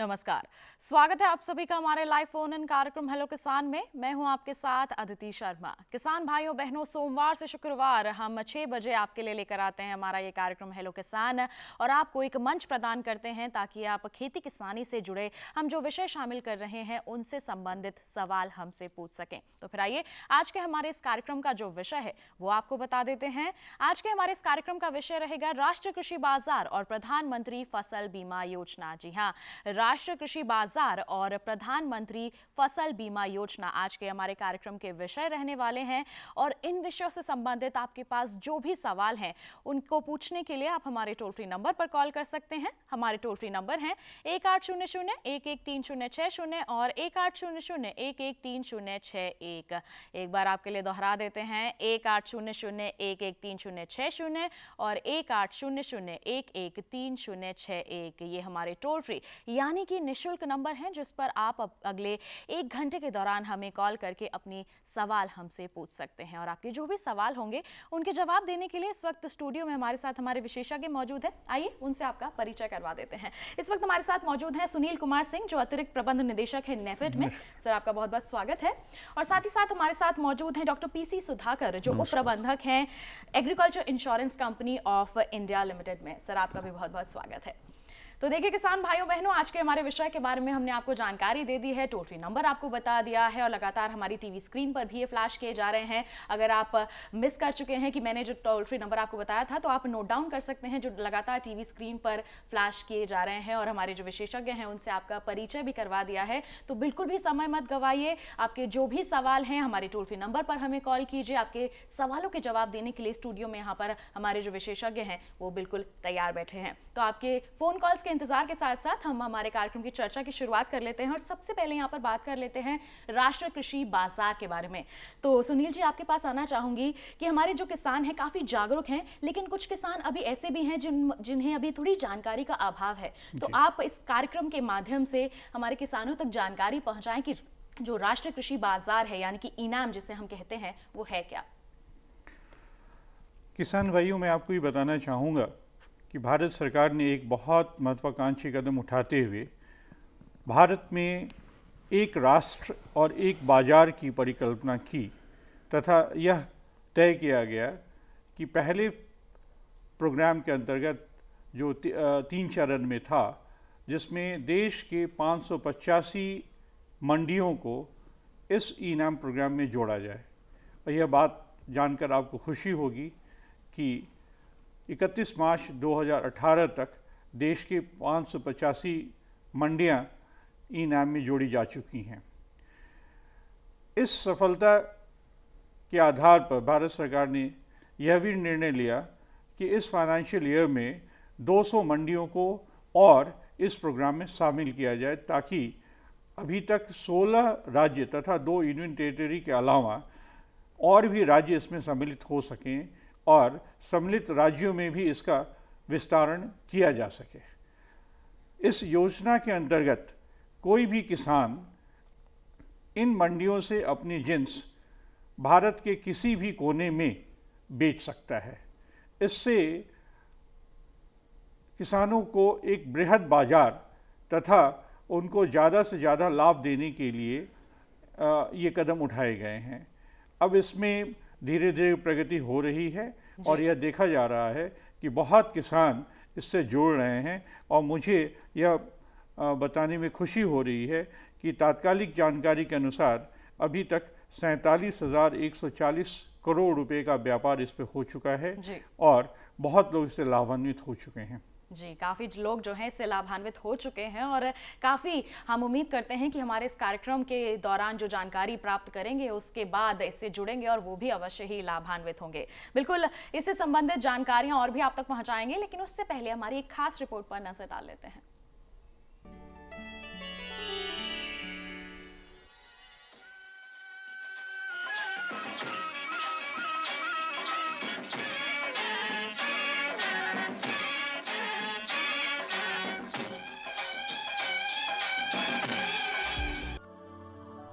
नमस्कार स्वागत है आप सभी का हमारे लाइव फोन इन कार्यक्रम हेलो किसान में मैं हूं आपके साथ अदिति शर्मा किसान भाइयों बहनों सोमवार से शुक्रवार हम छह बजे आपके लिए लेकर आते हैं हमारा ये कार्यक्रम हेलो किसान और आपको एक मंच प्रदान करते हैं ताकि आप खेती किसानी से जुड़े हम जो विषय शामिल कर रहे हैं उनसे संबंधित सवाल हमसे पूछ सकें तो फिर आइए आज के हमारे इस कार्यक्रम का जो विषय है वो आपको बता देते हैं आज के हमारे इस कार्यक्रम का विषय रहेगा राष्ट्रीय कृषि बाजार और प्रधानमंत्री फसल बीमा योजना जी हाँ राष्ट्रीय कृषि बाजार बाजार और प्रधानमंत्री फसल बीमा योजना आज के हमारे कार्यक्रम के विषय रहने वाले हैं और इन विषयों से संबंधित आपके पास जो भी सवाल हैं उनको पूछने के लिए आप हमारे टोल फ्री नंबर पर कॉल कर सकते हैं हमारे टोल फ्री नंबर हैं एक आठ शून्य शून्य एक एक तीन शून्य छः शून्य और एक आठ शून्य शून्य एक एक तीन शून्य छः एक एक बार आपके लिए दोहरा देते हैं एक आठ शून्य शून्य एक एक तीन शून्य छः शून्य और एक आठ शून्य शून्य एक एक तीन शून्य छः एक ये हमारे टोल फ्री यानी कि निःशुल्क नंबर नंबर हैं जिस पर आप अगले एक घंटे के दौरान हमें कॉल करके अपने सवाल हमसे पूछ सकते हैं और आपके जो भी सवाल होंगे उनके जवाब देने के लिए इस वक्त स्टूडियो में हमारे साथ हमारे विशेषज्ञ मौजूद है आइए उनसे आपका परिचय करवा देते हैं इस वक्त हमारे साथ मौजूद हैं सुनील कुमार सिंह जो अतिरिक्त प्रबंध निदेशक है नेफेड में सर आपका बहुत बहुत स्वागत है और साथ ही साथ हमारे साथ मौजूद हैं डॉक्टर पीसी सुधाकर जो उप प्रबंधक हैं agriculture insurance company of India limited में सर आपका भी बहुत बहुत स्वागत है तो देखिए किसान भाइयों बहनों आज के हमारे विषय के बारे में हमने आपको जानकारी दे दी है टोल फ्री नंबर आपको बता दिया है और लगातार हमारी टीवी स्क्रीन पर भी ये फ्लैश किए जा रहे हैं अगर आप मिस कर चुके हैं कि मैंने जो टोल फ्री नंबर आपको बताया था तो आप नोट डाउन कर सकते हैं जो लगातार टीवी स्क्रीन पर फ्लैश किए जा रहे हैं और हमारे जो विशेषज्ञ हैं उनसे आपका परिचय भी करवा दिया है तो बिल्कुल भी समय मत गवाइए आपके जो भी सवाल हैं हमारे टोल फ्री नंबर पर हमें कॉल कीजिए आपके सवालों के जवाब देने के लिए स्टूडियो में यहाँ पर हमारे जो विशेषज्ञ हैं वो बिल्कुल तैयार बैठे हैं तो आपके फ़ोन कॉल्स के के इंतजार के साथ साथ हम हमारे कार्यक्रम की चर्चा की शुरुआत कर लेते हैं और सबसे पहले यहाँ पर बात कर लेते हैं राष्ट्रीय कृषि बाजार के बारे में तो सुनील जी आपके पास आना चाहूंगी कि हमारे जो किसान हैं काफी जागरूक हैं लेकिन कुछ किसान अभी ऐसे भी हैं जिन जिन्हें अभी थोड़ी जानकारी का अभाव है तो आप इस कार्यक्रम के माध्यम से हमारे किसानों तक जानकारी पहुंचाएं कि जो राष्ट्रीय कृषि बाजार है यानी कि इनाम जिसे हम कहते हैं वो है क्या किसान भाइयों मैं आपको ये बताना चाहूंगा कि भारत सरकार ने एक बहुत महत्वाकांक्षी कदम उठाते हुए भारत में एक राष्ट्र और एक बाजार की परिकल्पना की तथा यह तय किया गया कि पहले प्रोग्राम के अंतर्गत जो तीन चरण में था जिसमें देश के पाँच मंडियों को इस इनाम प्रोग्राम में जोड़ा जाए और यह बात जानकर आपको खुशी होगी कि 31 मार्च 2018 तक देश के पाँच मंडियां ई नाम में जोड़ी जा चुकी हैं इस सफलता के आधार पर भारत सरकार ने यह भी निर्णय लिया कि इस फाइनेंशियल ईयर में 200 मंडियों को और इस प्रोग्राम में शामिल किया जाए ताकि अभी तक 16 राज्य तथा दो यूनियन टेरिटरी के अलावा और भी राज्य इसमें सम्मिलित हो सकें और सम्मिलित राज्यों में भी इसका विस्तारण किया जा सके इस योजना के अंतर्गत कोई भी किसान इन मंडियों से अपनी जिन्स भारत के किसी भी कोने में बेच सकता है इससे किसानों को एक बृहद बाजार तथा उनको ज़्यादा से ज़्यादा लाभ देने के लिए ये कदम उठाए गए हैं अब इसमें धीरे धीरे प्रगति हो रही है और यह देखा जा रहा है कि बहुत किसान इससे जोड़ रहे हैं और मुझे यह बताने में खुशी हो रही है कि तात्कालिक जानकारी के अनुसार अभी तक सैंतालीस हज़ार एक सौ चालीस करोड़ रुपए का व्यापार इस पर हो चुका है और बहुत लोग इससे लाभान्वित हो चुके हैं जी काफ़ी लोग जो हैं इससे लाभान्वित हो चुके हैं और काफ़ी हम उम्मीद करते हैं कि हमारे इस कार्यक्रम के दौरान जो जानकारी प्राप्त करेंगे उसके बाद इससे जुड़ेंगे और वो भी अवश्य ही लाभान्वित होंगे बिल्कुल इससे संबंधित जानकारियां और भी आप तक पहुंचाएंगे लेकिन उससे पहले हमारी एक खास रिपोर्ट पर नज़र डाल लेते हैं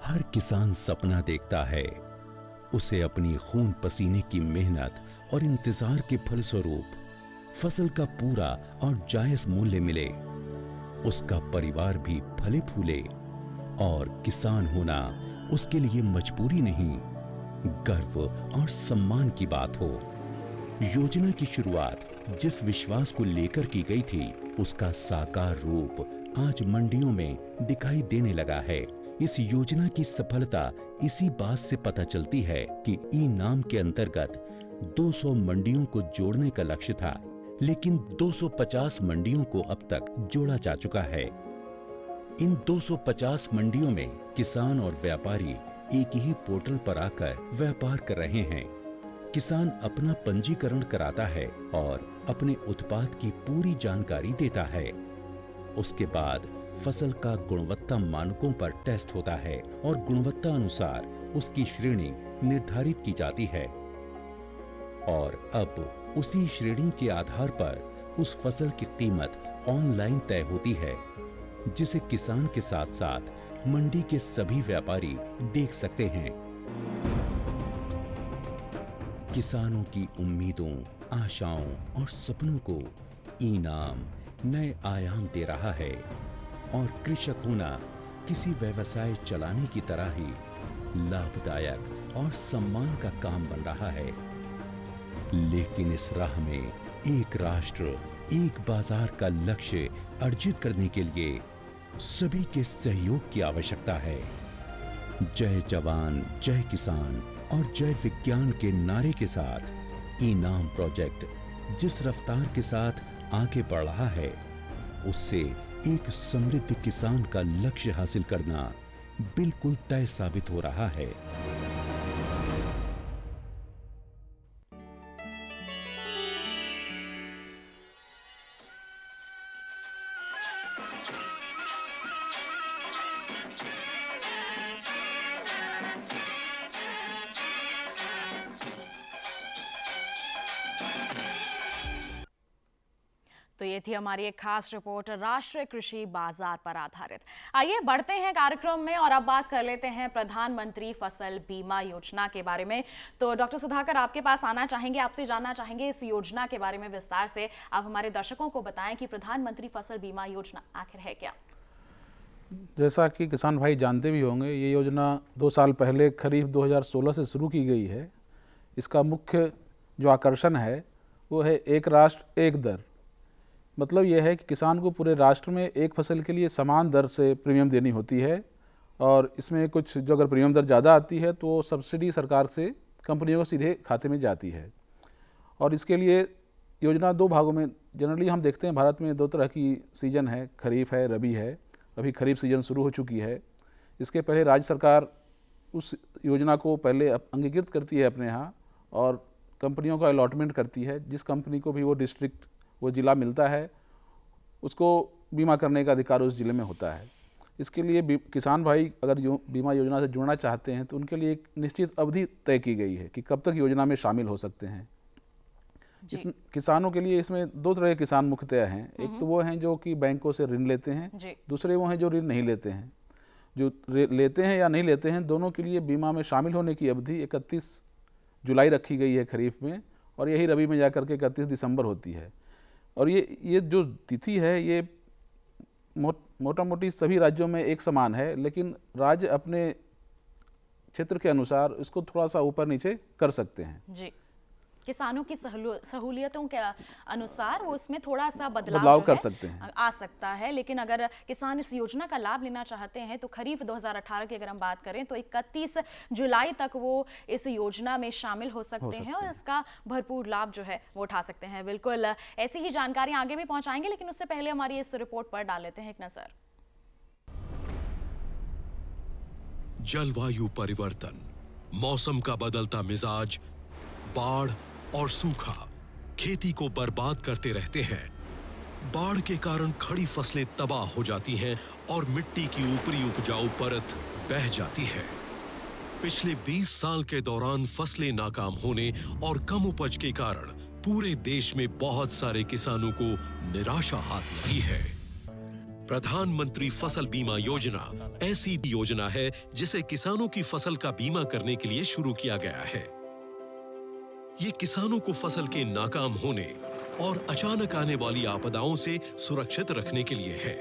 हर किसान सपना देखता है उसे अपनी खून पसीने की मेहनत और इंतजार के फलस्वरूप फसल का पूरा और जायज मूल्य मिले उसका परिवार भी फले फूले और किसान होना उसके लिए मजबूरी नहीं गर्व और सम्मान की बात हो योजना की शुरुआत जिस विश्वास को लेकर की गई थी उसका साकार रूप आज मंडियों में दिखाई देने लगा है इस योजना की सफलता इसी बात से पता चलती है कि ई नाम के अंतर्गत 200 मंडियों को जोड़ने का लक्ष्य था लेकिन 250 मंडियों को अब तक जोड़ा जा चुका है इन 250 मंडियों में किसान और व्यापारी एक ही पोर्टल पर आकर व्यापार कर रहे हैं किसान अपना पंजीकरण कराता है और अपने उत्पाद की पूरी जानकारी देता है उसके बाद फसल का गुणवत्ता मानकों पर टेस्ट होता है और गुणवत्ता अनुसार उसकी श्रेणी निर्धारित की जाती है और अब उसी श्रेणी के आधार पर उस फसल की कीमत ऑनलाइन तय होती है जिसे किसान के साथ साथ मंडी के सभी व्यापारी देख सकते हैं किसानों की उम्मीदों आशाओं और सपनों को इनाम नए आयाम दे रहा है और कृषक होना किसी व्यवसाय चलाने की तरह ही लाभदायक और सम्मान का काम बन रहा है लेकिन इस राह में एक राष्ट्र एक बाजार का लक्ष्य अर्जित करने के लिए सभी के सहयोग की आवश्यकता है जय जवान जय किसान और जय विज्ञान के नारे के साथ इनाम प्रोजेक्ट जिस रफ्तार के साथ आगे बढ़ रहा है उससे एक समृद्ध किसान का लक्ष्य हासिल करना बिल्कुल तय साबित हो रहा है हमारी एक खास रिपोर्ट राष्ट्रीय कृषि बाजार पर आधारित आइए बढ़ते हैं कार्यक्रम में और अब बात कर लेते हैं प्रधानमंत्री फसल बीमा योजना के बारे में तो डॉक्टर सुधाकर आपके पास आना चाहेंगे आपसे जानना चाहेंगे इस योजना के बारे में विस्तार से आप हमारे दर्शकों को बताएं कि प्रधानमंत्री फसल बीमा योजना आखिर है क्या जैसा कि किसान भाई जानते भी होंगे ये योजना दो साल पहले खरीफ 2016 से शुरू की गई है इसका मुख्य जो आकर्षण है वो है एक राष्ट्र एक दर मतलब यह है कि किसान को पूरे राष्ट्र में एक फसल के लिए समान दर से प्रीमियम देनी होती है और इसमें कुछ जो अगर प्रीमियम दर ज़्यादा आती है तो सब्सिडी सरकार से कंपनियों को सीधे खाते में जाती है और इसके लिए योजना दो भागों में जनरली हम देखते हैं भारत में दो तरह की सीजन है खरीफ है रबी है अभी खरीफ सीजन शुरू हो चुकी है इसके पहले राज्य सरकार उस योजना को पहले अंगीकृत करती है अपने यहाँ और कंपनियों का अलॉटमेंट करती है जिस कंपनी को भी वो डिस्ट्रिक्ट वो ज़िला मिलता है उसको बीमा करने का अधिकार उस ज़िले में होता है इसके लिए किसान भाई अगर यो, बीमा योजना से जुड़ना चाहते हैं तो उनके लिए एक निश्चित अवधि तय की गई है कि कब तक योजना में शामिल हो सकते हैं इस किसानों के लिए इसमें दो तरह के किसान मुख्यतः हैं एक हम्म। तो वो हैं जो कि बैंकों से ऋण लेते हैं दूसरे वो हैं जो ऋण नहीं लेते हैं जो लेते हैं या नहीं लेते हैं दोनों के लिए बीमा में शामिल होने की अवधि इकतीस जुलाई रखी गई है खरीफ में और यही रबी में जाकर के इकतीस दिसंबर होती है और ये ये जो तिथि है ये मो, मोटा मोटी सभी राज्यों में एक समान है लेकिन राज्य अपने क्षेत्र के अनुसार इसको थोड़ा सा ऊपर नीचे कर सकते हैं जी किसानों की सहूलियतों के अनुसार वो उसमें थोड़ा सा बदलाव, बदलाव कर सकते हैं आ सकता है लेकिन अगर किसान इस योजना का लाभ लेना चाहते हैं तो खरीफ 2018 की अगर हम बात करें तो 31 जुलाई तक वो इस योजना में शामिल हो सकते, हो सकते हैं और इसका भरपूर लाभ जो है वो उठा सकते हैं बिल्कुल ऐसी ही जानकारी आगे भी पहुंचाएंगे लेकिन उससे पहले हमारी इस रिपोर्ट पर डाल लेते हैं एक नजर जलवायु परिवर्तन मौसम का बदलता मिजाज बाढ़ और सूखा खेती को बर्बाद करते रहते हैं बाढ़ के कारण खड़ी फसलें तबाह हो जाती हैं और मिट्टी की ऊपरी उपजाऊ परत बह जाती है पिछले 20 साल के दौरान फसलें नाकाम होने और कम उपज के कारण पूरे देश में बहुत सारे किसानों को निराशा हाथ लगी है प्रधानमंत्री फसल बीमा योजना ऐसी योजना है जिसे किसानों की फसल का बीमा करने के लिए शुरू किया गया है ये किसानों को फसल के नाकाम होने और अचानक आने वाली आपदाओं से सुरक्षित रखने के लिए है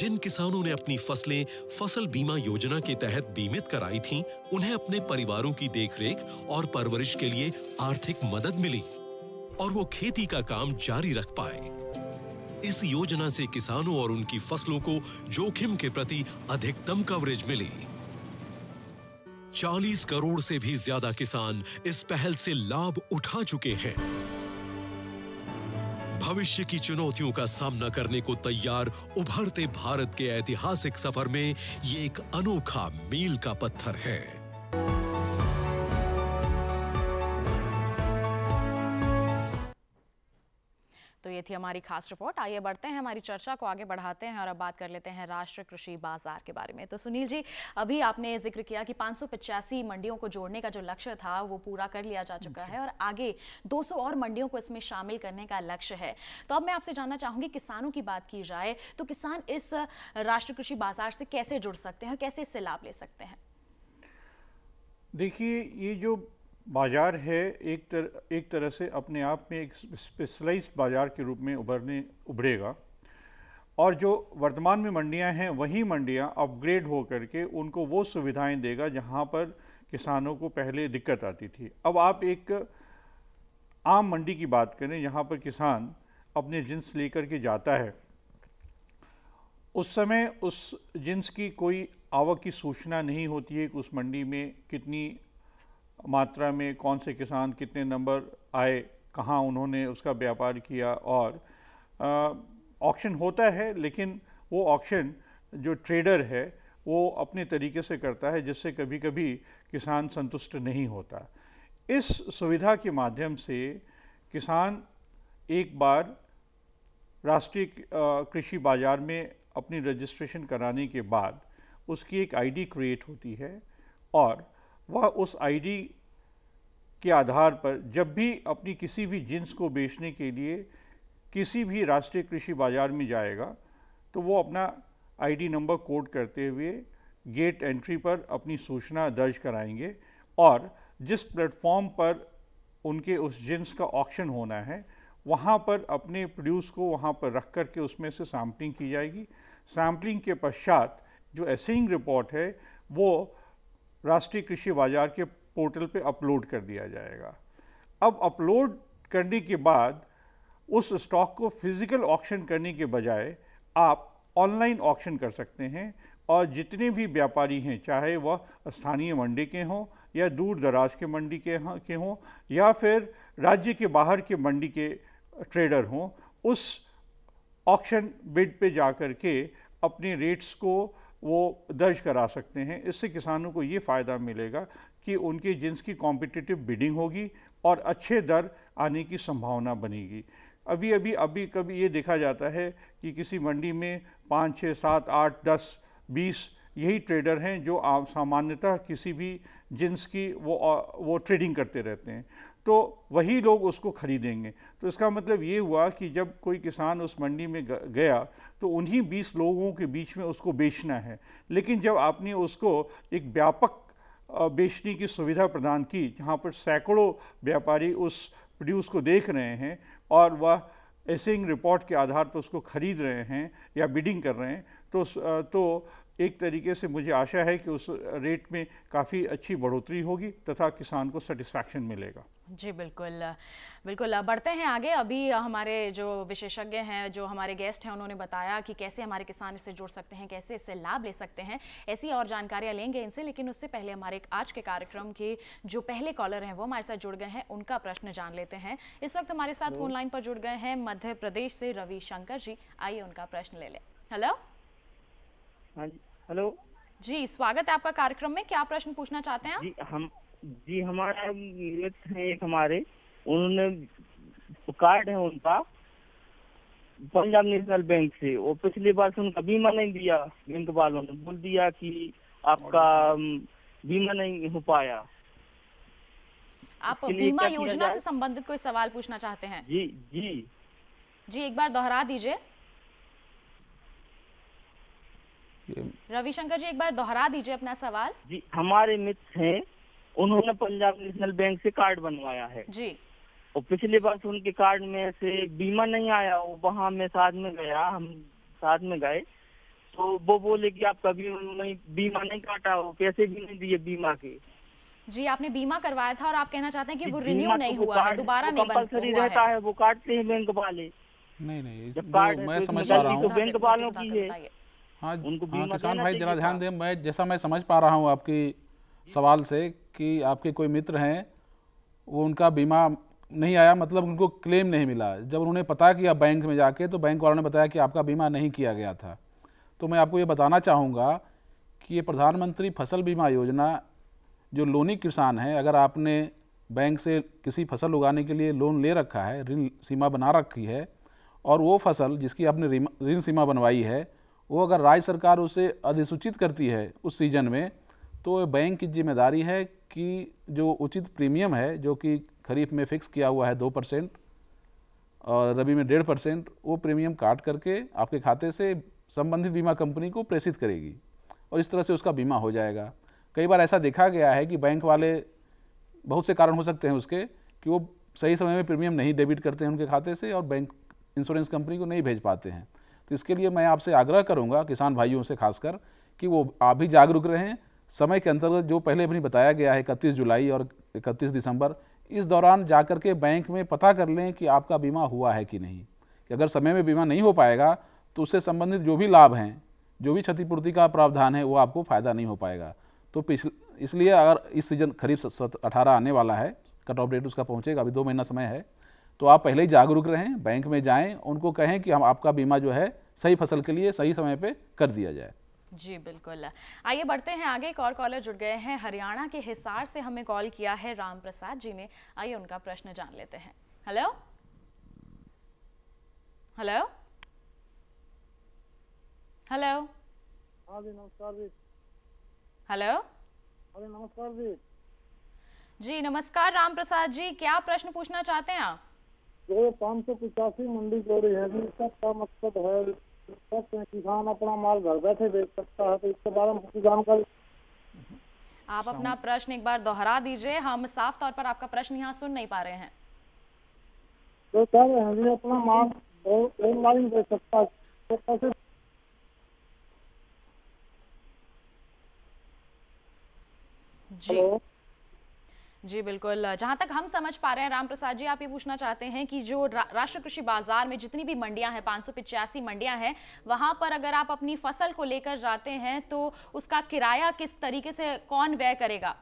जिन किसानों ने अपनी फसलें फसल बीमा योजना के तहत बीमित कराई थीं, उन्हें अपने परिवारों की देखरेख और परवरिश के लिए आर्थिक मदद मिली और वो खेती का काम जारी रख पाए इस योजना से किसानों और उनकी फसलों को जोखिम के प्रति अधिकतम कवरेज मिली 40 करोड़ से भी ज्यादा किसान इस पहल से लाभ उठा चुके हैं भविष्य की चुनौतियों का सामना करने को तैयार उभरते भारत के ऐतिहासिक सफर में ये एक अनोखा मील का पत्थर है थी हमारी खास रिपोर्ट आइए बढ़ते हैं हमारी चर्चा को आगे बढ़ाते हैं और अब बात कर लेते हैं राष्ट्रीय कृषि बाजार के बारे में तो सुनील जी अभी आपने जिक्र किया कि पांच मंडियों को जोड़ने का जो लक्ष्य था वो पूरा कर लिया जा चुका है और आगे दो और मंडियों को इसमें शामिल करने का लक्ष्य है तो अब मैं आपसे जानना चाहूंगी किसानों की बात की जाए तो किसान इस राष्ट्रीय कृषि बाजार से कैसे जुड़ सकते हैं और कैसे इससे लाभ ले सकते हैं देखिए ये जो बाजार है एक तर एक तरह से अपने आप में एक स्पेशलाइज बाज़ार के रूप में उभरने उभरेगा और जो वर्तमान में मंडियां हैं वही मंडियां अपग्रेड हो करके उनको वो सुविधाएं देगा जहां पर किसानों को पहले दिक्कत आती थी अब आप एक आम मंडी की बात करें जहां पर किसान अपने जिन्स लेकर के जाता है उस समय उस जिन्स की कोई आवक की सूचना नहीं होती है कि उस मंडी में कितनी मात्रा में कौन से किसान कितने नंबर आए कहाँ उन्होंने उसका व्यापार किया और ऑक्शन होता है लेकिन वो ऑक्शन जो ट्रेडर है वो अपने तरीके से करता है जिससे कभी कभी किसान संतुष्ट नहीं होता इस सुविधा के माध्यम से किसान एक बार राष्ट्रीय कृषि बाज़ार में अपनी रजिस्ट्रेशन कराने के बाद उसकी एक आईडी क्रिएट होती है और वह उस आईडी के आधार पर जब भी अपनी किसी भी जिन्स को बेचने के लिए किसी भी राष्ट्रीय कृषि बाजार में जाएगा तो वो अपना आईडी नंबर कोड करते हुए गेट एंट्री पर अपनी सूचना दर्ज कराएंगे और जिस प्लेटफॉर्म पर उनके उस जिन्स का ऑक्शन होना है वहाँ पर अपने प्रोड्यूस को वहाँ पर रख कर के उसमें से सैम्पलिंग की जाएगी सैम्पलिंग के पश्चात जो एसिंग रिपोर्ट है वो राष्ट्रीय कृषि बाजार के पोर्टल पे अपलोड कर दिया जाएगा अब अपलोड करने के बाद उस स्टॉक को फिज़िकल ऑक्शन करने के बजाय आप ऑनलाइन ऑक्शन कर सकते हैं और जितने भी व्यापारी हैं चाहे वह स्थानीय मंडी के हों या दूर दराज के मंडी के के हों या फिर राज्य के बाहर के मंडी के ट्रेडर हों उस ऑक्शन बिड पे जा कर के अपने रेट्स को वो दर्ज करा सकते हैं इससे किसानों को ये फ़ायदा मिलेगा कि उनके जिन्स की कॉम्पिटिटिव बिडिंग होगी और अच्छे दर आने की संभावना बनेगी अभी अभी अभी कभी ये देखा जाता है कि किसी मंडी में पाँच छः सात आठ दस बीस यही ट्रेडर हैं जो सामान्यतः किसी भी जिन्स की वो वो ट्रेडिंग करते रहते हैं तो वही लोग उसको ख़रीदेंगे तो इसका मतलब ये हुआ कि जब कोई किसान उस मंडी में गया तो उन्हीं 20 लोगों के बीच में उसको बेचना है लेकिन जब आपने उसको एक व्यापक बेचने की सुविधा प्रदान की जहाँ पर सैकड़ों व्यापारी उस प्रोड्यूस को देख रहे हैं और वह एसिंग रिपोर्ट के आधार पर उसको ख़रीद रहे हैं या बिडिंग कर रहे हैं तो तो एक तरीके से मुझे आशा है कि उस रेट में काफ़ी अच्छी बढ़ोतरी होगी तथा किसान को सेटिस्फैक्शन मिलेगा जी बिल्कुल बिल्कुल बढ़ते हैं आगे अभी हमारे जो विशेषज्ञ हैं जो हमारे गेस्ट हैं उन्होंने बताया कि कैसे हमारे किसान इससे जुड़ सकते हैं कैसे इससे लाभ ले सकते हैं ऐसी और जानकारियां लेंगे इनसे लेकिन उससे पहले हमारे आज के कार्यक्रम के जो पहले कॉलर हैं वो हमारे साथ जुड़ गए हैं उनका प्रश्न जान लेते हैं इस वक्त हमारे साथ फोन लाइन पर जुड़ गए हैं मध्य प्रदेश से रविशंकर जी आइए उनका प्रश्न ले लें हेलो हाँ जी हेलो जी स्वागत है आपका कार्यक्रम में क्या प्रश्न पूछना चाहते हैं जी हम जी हमारा मित्र है एक हमारे उन्होंने कार्ड है उनका पंजाब नेशनल बैंक से वो पिछली बार से उनका बीमा नहीं दिया बैंक वालों ने बोल दिया कि आपका बीमा नहीं हो पाया आप बीमा योजना से संबंधित कोई सवाल पूछना चाहते हैं जी जी जी एक बार दोहरा दीजिए रविशंकर जी एक बार दोहरा दीजिए अपना सवाल जी हमारे मित्र हैं उन्होंने पंजाब नेशनल बैंक से कार्ड बनवाया है जी और पिछले वर्ष उनके कार्ड में से बीमा नहीं आया वो वहाँ में साथ में गया हम साथ में गए तो वो बोले कि आप कभी उन्होंने बीमा नहीं काटा वो पैसे भी नहीं दिए बीमा के जी आपने बीमा करवाया था और आप कहना चाहते हैं कि वो रिन्यू तो नहीं हुआ है दोबारा नहीं कंपल्सरी रहता है वो काटते हैं बैंक वाले नहीं नहीं मैं तो समझ पा रहा तो हूँ बैंक वालों की है हाँ, उनको हाँ, किसान भाई जरा ध्यान हाँ। दें मैं जैसा मैं समझ पा रहा हूँ आपकी सवाल से कि आपके कोई मित्र हैं वो उनका बीमा नहीं आया मतलब उनको क्लेम नहीं मिला जब उन्होंने पता किया बैंक में जाके तो बैंक वालों ने बताया कि आपका बीमा नहीं किया गया था तो मैं आपको ये बताना चाहूँगा कि ये प्रधानमंत्री फसल बीमा योजना जो लोनी किसान है अगर आपने बैंक से किसी फसल उगाने के लिए लोन ले रखा है ऋण सीमा बना रखी है और वो फसल जिसकी आपने ऋण सीमा बनवाई है वो अगर राज्य सरकार उसे अधिसूचित करती है उस सीजन में तो बैंक की जिम्मेदारी है कि जो उचित प्रीमियम है जो कि खरीफ में फ़िक्स किया हुआ है दो परसेंट और रबी में डेढ़ परसेंट वो प्रीमियम काट करके आपके खाते से संबंधित बीमा कंपनी को प्रेषित करेगी और इस तरह से उसका बीमा हो जाएगा कई बार ऐसा देखा गया है कि बैंक वाले बहुत से कारण हो सकते हैं उसके कि वो सही समय में प्रीमियम नहीं डेबिट करते हैं उनके खाते से और बैंक इंश्योरेंस कंपनी को नहीं भेज पाते हैं तो इसके लिए मैं आपसे आग्रह करूँगा किसान भाइयों से खासकर कि वो आप भी जागरूक रहें समय के अंतर्गत जो पहले भी बताया गया है इकतीस जुलाई और इकतीस दिसंबर इस दौरान जा कर के बैंक में पता कर लें कि आपका बीमा हुआ है कि नहीं कि अगर समय में बीमा नहीं हो पाएगा तो उससे संबंधित जो भी लाभ हैं जो भी क्षतिपूर्ति का प्रावधान है वो आपको फ़ायदा नहीं हो पाएगा तो पिछले इसलिए अगर इस सीजन खरीफ अठारह आने वाला है कट ऑफ डेट उसका पहुँचेगा अभी दो महीना समय है तो आप पहले ही जागरूक रहें बैंक में जाएं उनको कहें कि हम आपका बीमा जो है सही फसल के लिए सही समय पे कर दिया जाए जी बिल्कुल आइए बढ़ते हैं आगे एक और कॉलर जुड़ गए हैं हरियाणा के हिसार से हमें कॉल किया है राम प्रसाद जी ने आइए उनका प्रश्न जान लेते हैं हेलो हेलो हेलो हेलो नमस्कार हाँ जी नमस्कार राम प्रसाद जी क्या प्रश्न पूछना चाहते हैं आप जो ये पाँच सौ पचासी मंडी जोड़ी है इसका मकसद है किसान अपना माल घर बैठे बेच सकता है तो इसके बारे में जानकारी आप अपना प्रश्न एक बार दोहरा दीजिए हम साफ तौर पर आपका प्रश्न यहाँ सुन नहीं पा रहे हैं तो है अपना माल ऑनलाइन बेच सकता है तो जी Hello? जी बिल्कुल जहां तक हम समझ पा रहे हैं राम प्रसाद जी आप ये पूछना चाहते हैं कि जो रा, राष्ट्र कृषि बाजार में जितनी भी मंडियां हैं पाँच सौ मंडियां हैं वहां पर अगर आप अपनी फसल को लेकर जाते हैं तो उसका किराया किस तरीके से कौन व्यय करेगा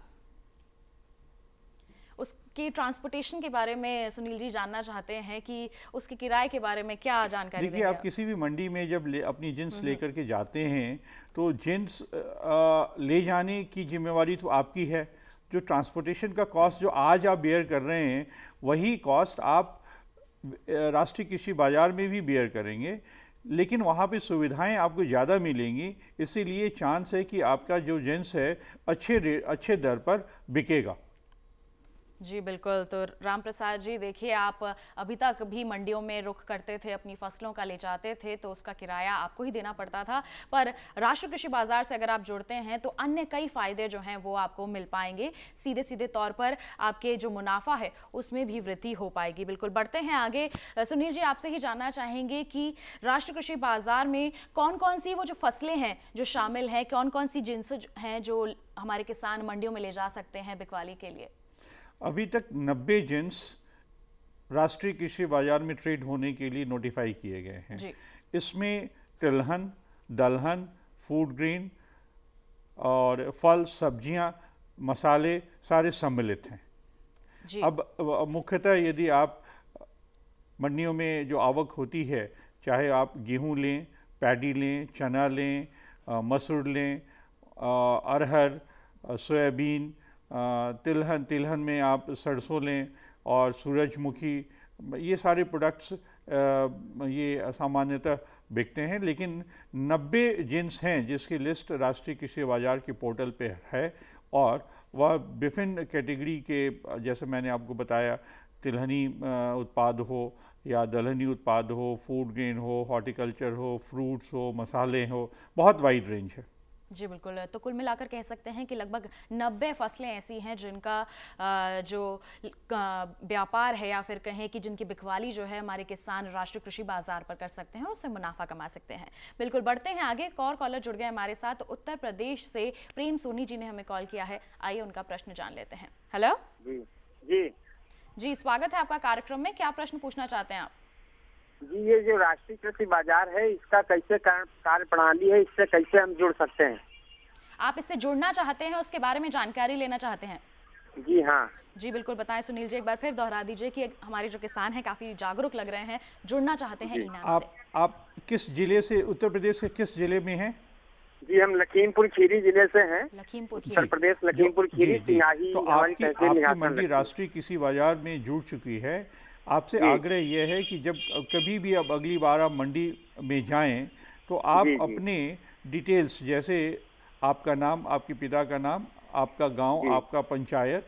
उसकी ट्रांसपोर्टेशन के बारे में सुनील जी जानना चाहते हैं कि उसके किराए के बारे में क्या जानकारी देखिए आप किसी भी मंडी में जब ले, अपनी जिन्स हम्म, हम्म। लेकर के जाते हैं तो जिन्स ले जाने की जिम्मेवारी तो आपकी है जो ट्रांसपोर्टेशन का कॉस्ट जो आज आप बेयर कर रहे हैं वही कॉस्ट आप राष्ट्रीय कृषि बाज़ार में भी बेयर करेंगे लेकिन वहाँ पे सुविधाएं आपको ज़्यादा मिलेंगी इसीलिए चांस है कि आपका जो जेंस है अच्छे अच्छे दर पर बिकेगा जी बिल्कुल तो राम प्रसाद जी देखिए आप अभी तक भी मंडियों में रुख करते थे अपनी फसलों का ले जाते थे तो उसका किराया आपको ही देना पड़ता था पर राष्ट्रीय कृषि बाजार से अगर आप जुड़ते हैं तो अन्य कई फायदे जो हैं वो आपको मिल पाएंगे सीधे सीधे तौर पर आपके जो मुनाफा है उसमें भी वृद्धि हो पाएगी बिल्कुल बढ़ते हैं आगे सुनील जी आपसे ही जानना चाहेंगे कि राष्ट्र कृषि बाजार में कौन कौन सी वो जो फसलें हैं जो शामिल हैं कौन कौन सी जिनस हैं जो हमारे किसान मंडियों में ले जा सकते हैं बिकवाली के लिए अभी तक 90 जेंट्स राष्ट्रीय कृषि बाजार में ट्रेड होने के लिए नोटिफाई किए गए हैं इसमें तिलहन दलहन फूड ग्रीन और फल सब्जियां मसाले सारे सम्मिलित हैं अब मुख्यतः यदि आप मंडियों में जो आवक होती है चाहे आप गेहूं लें पैडी लें चना लें मसूर लें अरहर सोयाबीन तिलहन तिलहन में आप सरसों लें और सूरजमुखी ये सारे प्रोडक्ट्स ये सामान्यतः बिकते हैं लेकिन 90 जिन्स हैं जिसकी लिस्ट राष्ट्रीय कृषि बाजार के पोर्टल पे है और वह विभिन्न कैटेगरी के जैसे मैंने आपको बताया तिलहनी उत्पाद हो या दलहनी उत्पाद हो फूड ग्रेन हो हॉर्टिकल्चर हो फ्रूट्स हो मसाले हो बहुत वाइड रेंज है जी बिल्कुल तो कुल मिलाकर कह सकते हैं कि लगभग 90 फसलें ऐसी हैं जिनका जो व्यापार है या फिर कहें कि जिनकी बिकवाली जो है हमारे किसान राष्ट्रीय कृषि बाजार पर कर सकते हैं और उससे मुनाफा कमा सकते हैं बिल्कुल बढ़ते हैं आगे एक और कॉलर जुड़ गए हमारे साथ तो उत्तर प्रदेश से प्रेम सोनी जी ने हमें कॉल किया है आइए उनका प्रश्न जान लेते हैं हेलो जी जी स्वागत है आपका कार्यक्रम में क्या प्रश्न पूछना चाहते हैं आप जी ये जो राष्ट्रीय कृषि बाजार है इसका कैसे कार्य प्रणाली है इससे कैसे हम जुड़ सकते हैं आप इससे जुड़ना चाहते हैं उसके बारे में जानकारी लेना चाहते हैं जी हाँ जी बिल्कुल बताएं सुनील जी एक बार फिर दोहरा दीजिए कि हमारे जो किसान हैं काफी जागरूक लग रहे हैं जुड़ना चाहते हैं इनाम आप से। आप किस जिले से उत्तर प्रदेश के किस जिले में हैं जी हम लखीमपुर खीरी जिले से हैं लखीमपुर उत्तर प्रदेश लखीमपुर खीरी तो आपकी, आपकी मंडी राष्ट्रीय कृषि बाजार में जुड़ चुकी है आपसे आग्रह यह है कि जब कभी भी अब अगली बार आप मंडी में जाएं तो आप जी, अपने डिटेल्स जैसे आपका नाम आपके पिता का नाम आपका गांव आपका पंचायत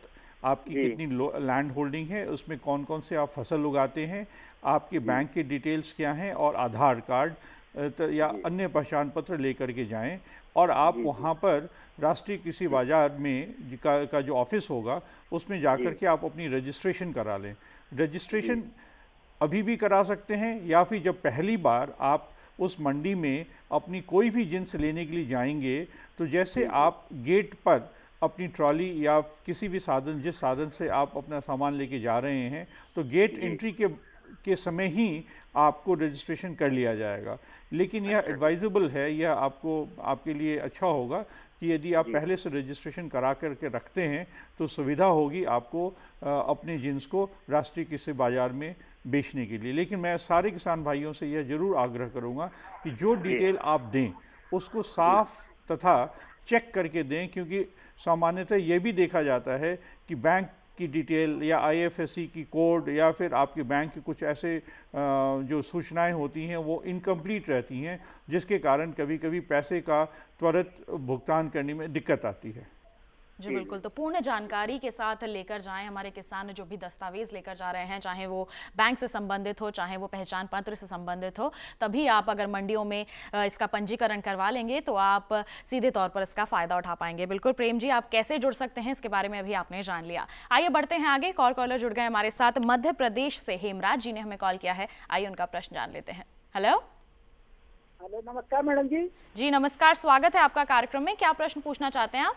आपकी कितनी लैंड होल्डिंग है उसमें कौन कौन से आप फसल उगाते हैं आपके बैंक के डिटेल्स क्या हैं और आधार कार्ड या अन्य पहचान पत्र लेकर के जाएं और आप वहाँ पर राष्ट्रीय कृषि बाजार में का, का जो ऑफिस होगा उसमें जाकर के आप अपनी रजिस्ट्रेशन करा लें रजिस्ट्रेशन अभी भी करा सकते हैं या फिर जब पहली बार आप उस मंडी में अपनी कोई भी जिन्स लेने के लिए जाएंगे तो जैसे आप गेट पर अपनी ट्रॉली या किसी भी साधन जिस साधन से आप अपना सामान लेके जा रहे हैं तो गेट एंट्री के के समय ही आपको रजिस्ट्रेशन कर लिया जाएगा लेकिन यह एडवाइजेबल है यह आपको आपके लिए अच्छा होगा कि यदि आप पहले से रजिस्ट्रेशन करा करके रखते हैं तो सुविधा होगी आपको अपने जींस को राष्ट्रीय किसी बाजार में बेचने के लिए लेकिन मैं सारे किसान भाइयों से यह जरूर आग्रह करूँगा कि जो डिटेल आप दें उसको साफ तथा चेक करके दें क्योंकि सामान्यतः ये भी देखा जाता है कि बैंक की डिटेल या आईएफएससी की कोड या फिर आपके बैंक के कुछ ऐसे जो सूचनाएं होती हैं वो इनकम्प्लीट रहती हैं जिसके कारण कभी कभी पैसे का त्वरित भुगतान करने में दिक्कत आती है जी बिल्कुल तो पूर्ण जानकारी के साथ लेकर जाएं हमारे किसान जो भी दस्तावेज लेकर जा रहे हैं चाहे वो बैंक से संबंधित हो चाहे वो पहचान पत्र से संबंधित हो तभी आप अगर मंडियों में इसका पंजीकरण करवा लेंगे तो आप सीधे तौर पर इसका फायदा उठा पाएंगे बिल्कुल प्रेम जी आप कैसे जुड़ सकते हैं इसके बारे में अभी आपने जान लिया आइए बढ़ते हैं आगे कॉल कॉलर जुड़ गए हमारे साथ मध्य प्रदेश से हेमराज जी ने हमें कॉल किया है आइए उनका प्रश्न जान लेते हैं हेलो हेलो नमस्कार मैडम जी जी नमस्कार स्वागत है आपका कार्यक्रम में क्या प्रश्न पूछना चाहते हैं आप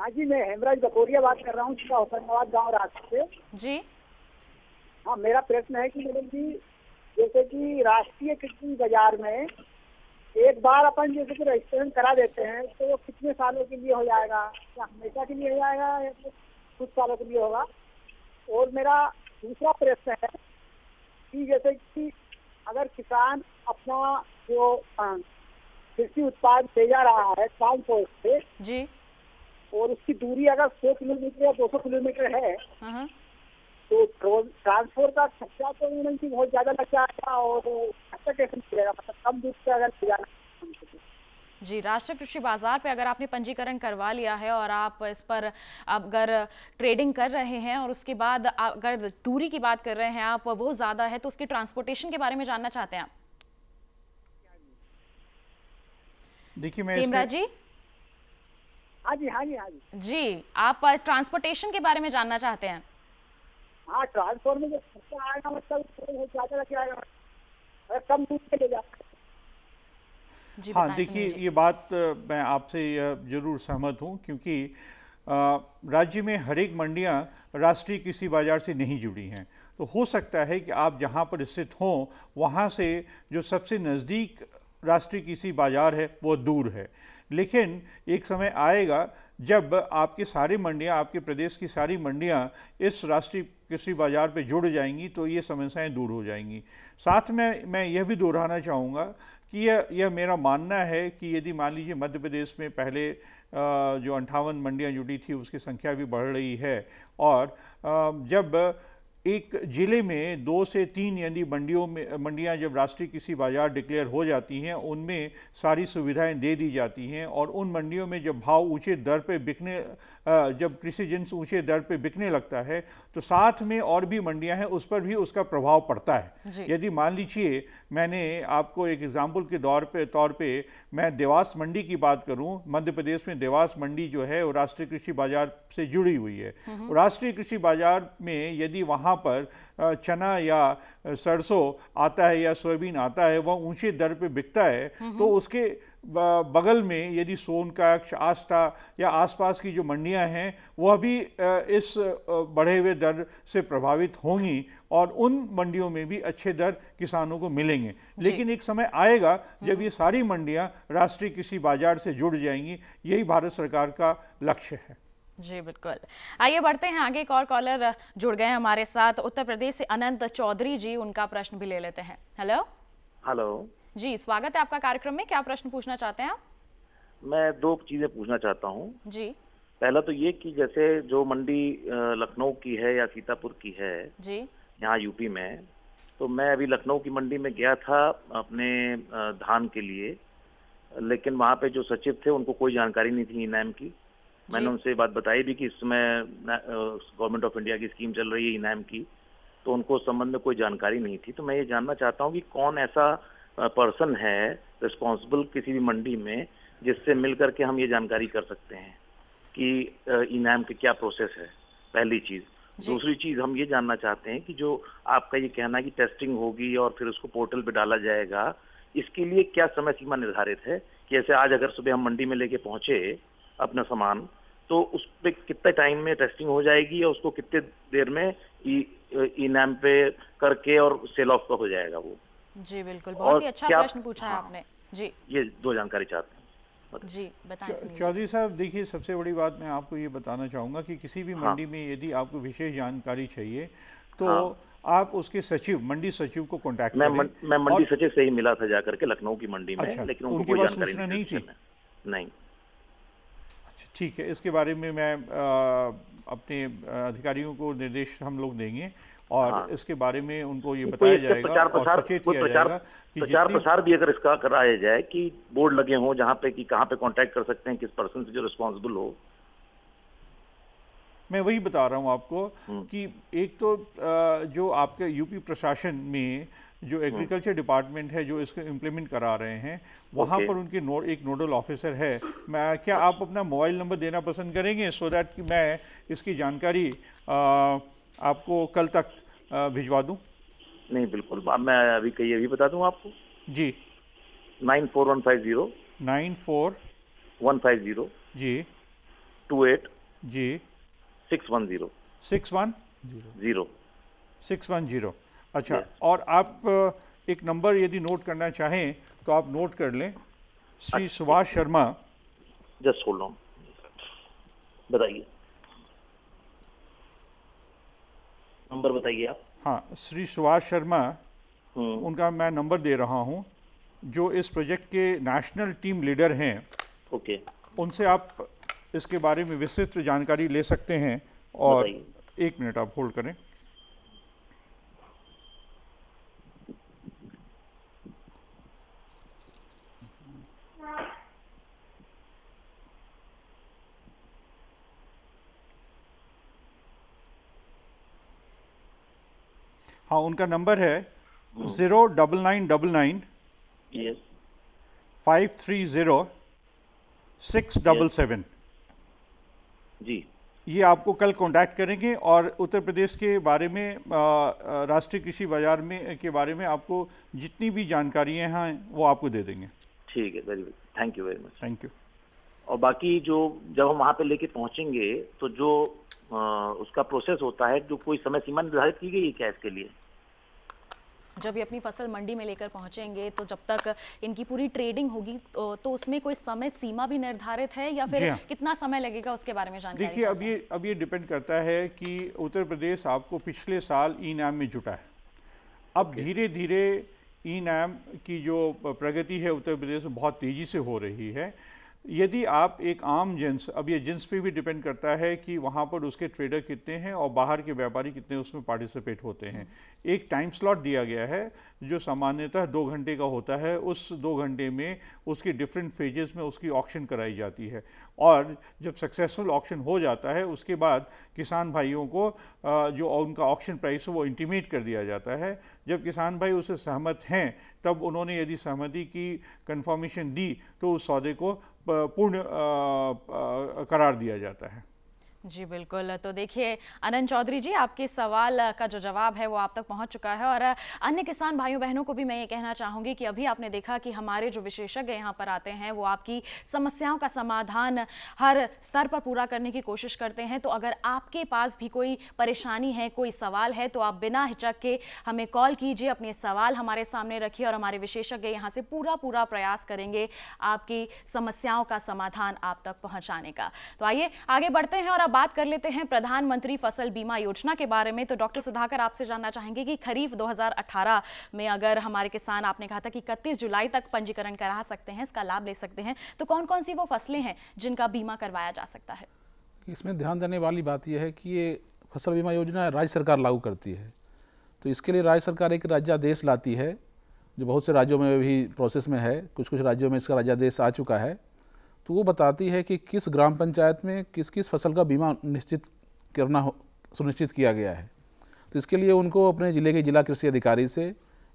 हाँ जी मैं हेमराज बकोरिया बात कर रहा हूँ जिसका गाँव राष्ट्र से जी हाँ मेरा प्रश्न है कि मैडम जी जैसे कि राष्ट्रीय कृषि बाजार में एक बार अपन जैसे कि रजिस्ट्रेशन करा देते हैं तो वो कितने सालों के लिए हो जाएगा या हमेशा के लिए हो जाएगा या कुछ सालों के लिए होगा और मेरा दूसरा प्रश्न है कि जैसे कि अगर किसान अपना जो हाँ, कृषि उत्पाद भेजा रहा है ट्रांसपोर्ट से जी और उसकी दूरी अगर सौ किलोमीटर या दो सौ किलोमीटर है हाँ, हाँ। तो ट्रांसपोर्ट का खर्चा तो उनकी बहुत ज्यादा लग जाएगा और खर्चा कैसे निकलेगा मतलब कम दूर से अगर जाना तो तो- जी राष्ट्रीय कृषि बाजार पे अगर आपने पंजीकरण करवा लिया है और आप इस पर अगर ट्रेडिंग कर रहे हैं और उसके बाद अगर दूरी की बात कर रहे हैं आप वो ज़्यादा है तो उसकी ट्रांसपोर्टेशन के बारे में जानना चाहते हैं आप देखिए मैं जी हाँ जी हाँ जी हाँ जी जी आप ट्रांसपोर्टेशन के बारे में जानना चाहते हैं हाँ ट्रांसपोर्ट में जो खर्चा आएगा मतलब ज़्यादा लग जाएगा कम दूर से ले जाएगा हाँ देखिए ये बात मैं आपसे ज़रूर सहमत हूँ क्योंकि राज्य में हर एक मंडियाँ राष्ट्रीय कृषि बाजार से नहीं जुड़ी हैं तो हो सकता है कि आप जहाँ पर स्थित हों वहाँ से जो सबसे नज़दीक राष्ट्रीय कृषि बाजार है वो दूर है लेकिन एक समय आएगा जब आपकी सारी मंडियां आपके प्रदेश की सारी मंडियां इस राष्ट्रीय कृषि बाज़ार पे जुड़ जाएंगी तो ये समस्याएं दूर हो जाएंगी साथ में मैं यह भी दोहराना चाहूँगा कि यह यह मेरा मानना है कि यदि मान लीजिए मध्य प्रदेश में पहले जो अंठावन मंडियां जुड़ी थी उसकी संख्या भी बढ़ रही है और जब एक ज़िले में दो से तीन यानी मंडियों में मंडियां जब राष्ट्रीय किसी बाज़ार डिक्लेयर हो जाती हैं उनमें सारी सुविधाएं दे दी जाती हैं और उन मंडियों में जब भाव ऊंचे दर पे बिकने जब कृषि जिन्स ऊंचे दर पे बिकने लगता है तो साथ में और भी मंडियां हैं उस पर भी उसका प्रभाव पड़ता है यदि मान लीजिए मैंने आपको एक एग्ज़ाम्पल के दौर पर तौर पर मैं देवास मंडी की बात करूँ मध्य प्रदेश में देवास मंडी जो है वो राष्ट्रीय कृषि बाज़ार से जुड़ी हुई है हम्म। राष्ट्रीय कृषि बाज़ार में यदि वहाँ जहाँ पर चना या सरसों आता है या सोयाबीन आता है वह ऊंचे दर पे बिकता है हम्म तो हम्म। उसके बगल में यदि सोनकाक्ष आस्था या आसपास की जो मंडियां हैं वह भी इस बढ़े हुए दर से प्रभावित होंगी और उन मंडियों में भी अच्छे दर किसानों को मिलेंगे लेकिन एक समय आएगा जब हम्म। ये सारी मंडियां राष्ट्रीय कृषि बाजार से जुड़ जाएंगी यही भारत सरकार का लक्ष्य है जी बिल्कुल आइए बढ़ते हैं आगे एक और कॉलर जुड़ गए हमारे साथ उत्तर प्रदेश से अनंत चौधरी जी उनका प्रश्न भी ले लेते हैं हेलो हेलो जी स्वागत है आपका कार्यक्रम में क्या प्रश्न पूछना चाहते हैं आप मैं दो चीजें पूछना चाहता हूँ जी पहला तो ये कि जैसे जो मंडी लखनऊ की है या सीतापुर की है जी यहाँ यूपी में तो मैं अभी लखनऊ की मंडी में गया था अपने धान के लिए लेकिन वहाँ पे जो सचिव थे उनको कोई जानकारी नहीं थी इनाम की मैंने उनसे बात बताई भी कि इसमें गवर्नमेंट ऑफ इंडिया की स्कीम चल रही है इनाम e की तो उनको उस संबंध में कोई जानकारी नहीं थी तो मैं ये जानना चाहता हूँ कि कौन ऐसा पर्सन है रिस्पॉन्सिबल किसी भी मंडी में जिससे मिल करके हम ये जानकारी कर सकते हैं कि इनाम e के क्या प्रोसेस है पहली चीज़ दूसरी चीज हम ये जानना चाहते हैं कि जो आपका ये कहना है कि टेस्टिंग होगी और फिर उसको पोर्टल पे डाला जाएगा इसके लिए क्या समय सीमा निर्धारित है कि ऐसे आज अगर सुबह हम मंडी में लेके पहुंचे अपना सामान तो उस पर कितने टाइम में टेस्टिंग हो जाएगी या उसको कितने देर में ई e, नाम e पे करके और सेल ऑफ का हो जाएगा वो जी बिल्कुल बहुत और ही अच्छा प्रश्न पूछा है हाँ। आपने जी ये दो जानकारी चाहते हैं जी चौधरी साहब देखिए सबसे बड़ी बात मैं आपको ये बताना चाहूँगा कि किसी भी हाँ। मंडी में यदि आपको विशेष जानकारी चाहिए तो हाँ। आप उसके सचिव मंडी सचिव को कांटेक्ट मैं मैं मंडी और... सचिव से ही मिला था जाकर के लखनऊ की मंडी में अच्छा, लेकिन उनके पास सूचना नहीं थी नहीं ठीक है इसके बारे में मैं आ, अपने अधिकारियों को निर्देश हम लोग देंगे और हाँ। इसके बारे में उनको ये बताया जाएगा प्रचार प्रसार, सचेत किया प्रचार, जाएगा कि प्रचार प्रसार भी अगर इसका कराया जाए कि बोर्ड लगे हों जहाँ पे कि कहाँ पे कांटेक्ट कर सकते हैं किस पर्सन से जो रिस्पॉन्सिबल हो मैं वही बता रहा हूँ आपको हम्म। कि एक तो जो आपके यूपी प्रशासन में जो एग्रीकल्चर हम्म। डिपार्टमेंट है जो इसको इम्प्लीमेंट करा रहे हैं वहाँ पर उनके नो, एक नोडल ऑफिसर है मैं क्या आप अपना मोबाइल नंबर देना पसंद करेंगे सो so दैट कि मैं इसकी जानकारी आ, आपको कल तक भिजवा दूँ नहीं बिल्कुल मैं अभी कही अभी बता दूँ आपको जी nine four one five zero nine four one five zero जी टू एट जी six one zero six one zero six one zero अच्छा yes. और आप एक नंबर यदि नोट करना चाहें तो आप नोट कर लें श्री अच्छा, Subhash Sharma just hold on बताइए नंबर बताइए आप हाँ श्री सुभाष शर्मा हम्म। उनका मैं नंबर दे रहा हूँ जो इस प्रोजेक्ट के नेशनल टीम लीडर हैं ओके उनसे आप इसके बारे में विस्तृत जानकारी ले सकते हैं और एक मिनट आप होल्ड करें हाँ उनका नंबर है हम्म। Zero double nine double nine five three zero six double seven जी ये आपको कल कांटेक्ट करेंगे और उत्तर प्रदेश के बारे में राष्ट्रीय कृषि बाजार में के बारे में आपको जितनी भी जानकारियाँ हैं हाँ, वो आपको दे देंगे ठीक है very thank you very much thank you और बाकी जो जब हम वहाँ पे लेके पहुँचेंगे तो जो उसका प्रोसेस होता है जो कोई समय सीमा निर्धारित की गई है क्या इसके लिए जब ये अपनी फसल मंडी में लेकर पहुंचेंगे तो जब तक इनकी पूरी ट्रेडिंग होगी तो, तो उसमें कोई समय सीमा भी निर्धारित है या फिर हाँ। कितना समय लगेगा उसके बारे में जानकारी देखिए अब ये अब ये डिपेंड करता है कि उत्तर प्रदेश आपको पिछले साल ई नैम में जुटा है अब धीरे धीरे ई नैम की जो प्रगति है उत्तर प्रदेश में बहुत तेज़ी से हो रही है यदि आप एक आम जेंट्स अब ये जेंस पे भी डिपेंड करता है कि वहाँ पर उसके ट्रेडर कितने हैं और बाहर के व्यापारी कितने उसमें पार्टिसिपेट होते हैं एक टाइम स्लॉट दिया गया है जो सामान्यतः दो घंटे का होता है उस दो घंटे में उसकी डिफरेंट फेजेस में उसकी ऑक्शन कराई जाती है और जब सक्सेसफुल ऑक्शन हो जाता है उसके बाद किसान भाइयों को जो उनका ऑक्शन प्राइस है वो इंटीमेट कर दिया जाता है जब किसान भाई उससे सहमत हैं तब उन्होंने यदि सहमति की कन्फर्मेशन दी तो उस सौदे को पूर्ण करार दिया जाता है जी बिल्कुल तो देखिए अनंत चौधरी जी आपके सवाल का जो जवाब है वो आप तक पहुंच चुका है और अन्य किसान भाइयों बहनों को भी मैं ये कहना चाहूँगी कि अभी आपने देखा कि हमारे जो विशेषज्ञ यहाँ पर आते हैं वो आपकी समस्याओं का समाधान हर स्तर पर पूरा करने की कोशिश करते हैं तो अगर आपके पास भी कोई परेशानी है कोई सवाल है तो आप बिना हिचक के हमें कॉल कीजिए अपने सवाल हमारे सामने रखिए और हमारे विशेषज्ञ यहाँ से पूरा पूरा प्रयास करेंगे आपकी समस्याओं का समाधान आप तक पहुँचाने का तो आइए आगे बढ़ते हैं और अब बात कर लेते हैं प्रधानमंत्री फसल बीमा योजना के बारे में तो डॉक्टर सुधाकर आपसे जानना चाहेंगे कि खरीफ 2018 में अगर हमारे किसान आपने कहा था कि इकतीस जुलाई तक पंजीकरण करा सकते हैं इसका लाभ ले सकते हैं तो कौन कौन सी वो फसलें हैं जिनका बीमा करवाया जा सकता है इसमें ध्यान देने वाली बात यह है कि ये फसल बीमा योजना राज्य सरकार लागू करती है तो इसके लिए राज्य सरकार एक राज्यादेश लाती है जो बहुत से राज्यों में भी प्रोसेस में है कुछ कुछ राज्यों में इसका राज्यादेश आ चुका है तो वो बताती है कि किस ग्राम पंचायत में किस किस फसल का बीमा निश्चित करना हो सुनिश्चित किया गया है तो इसके लिए उनको अपने ज़िले के जिला कृषि अधिकारी से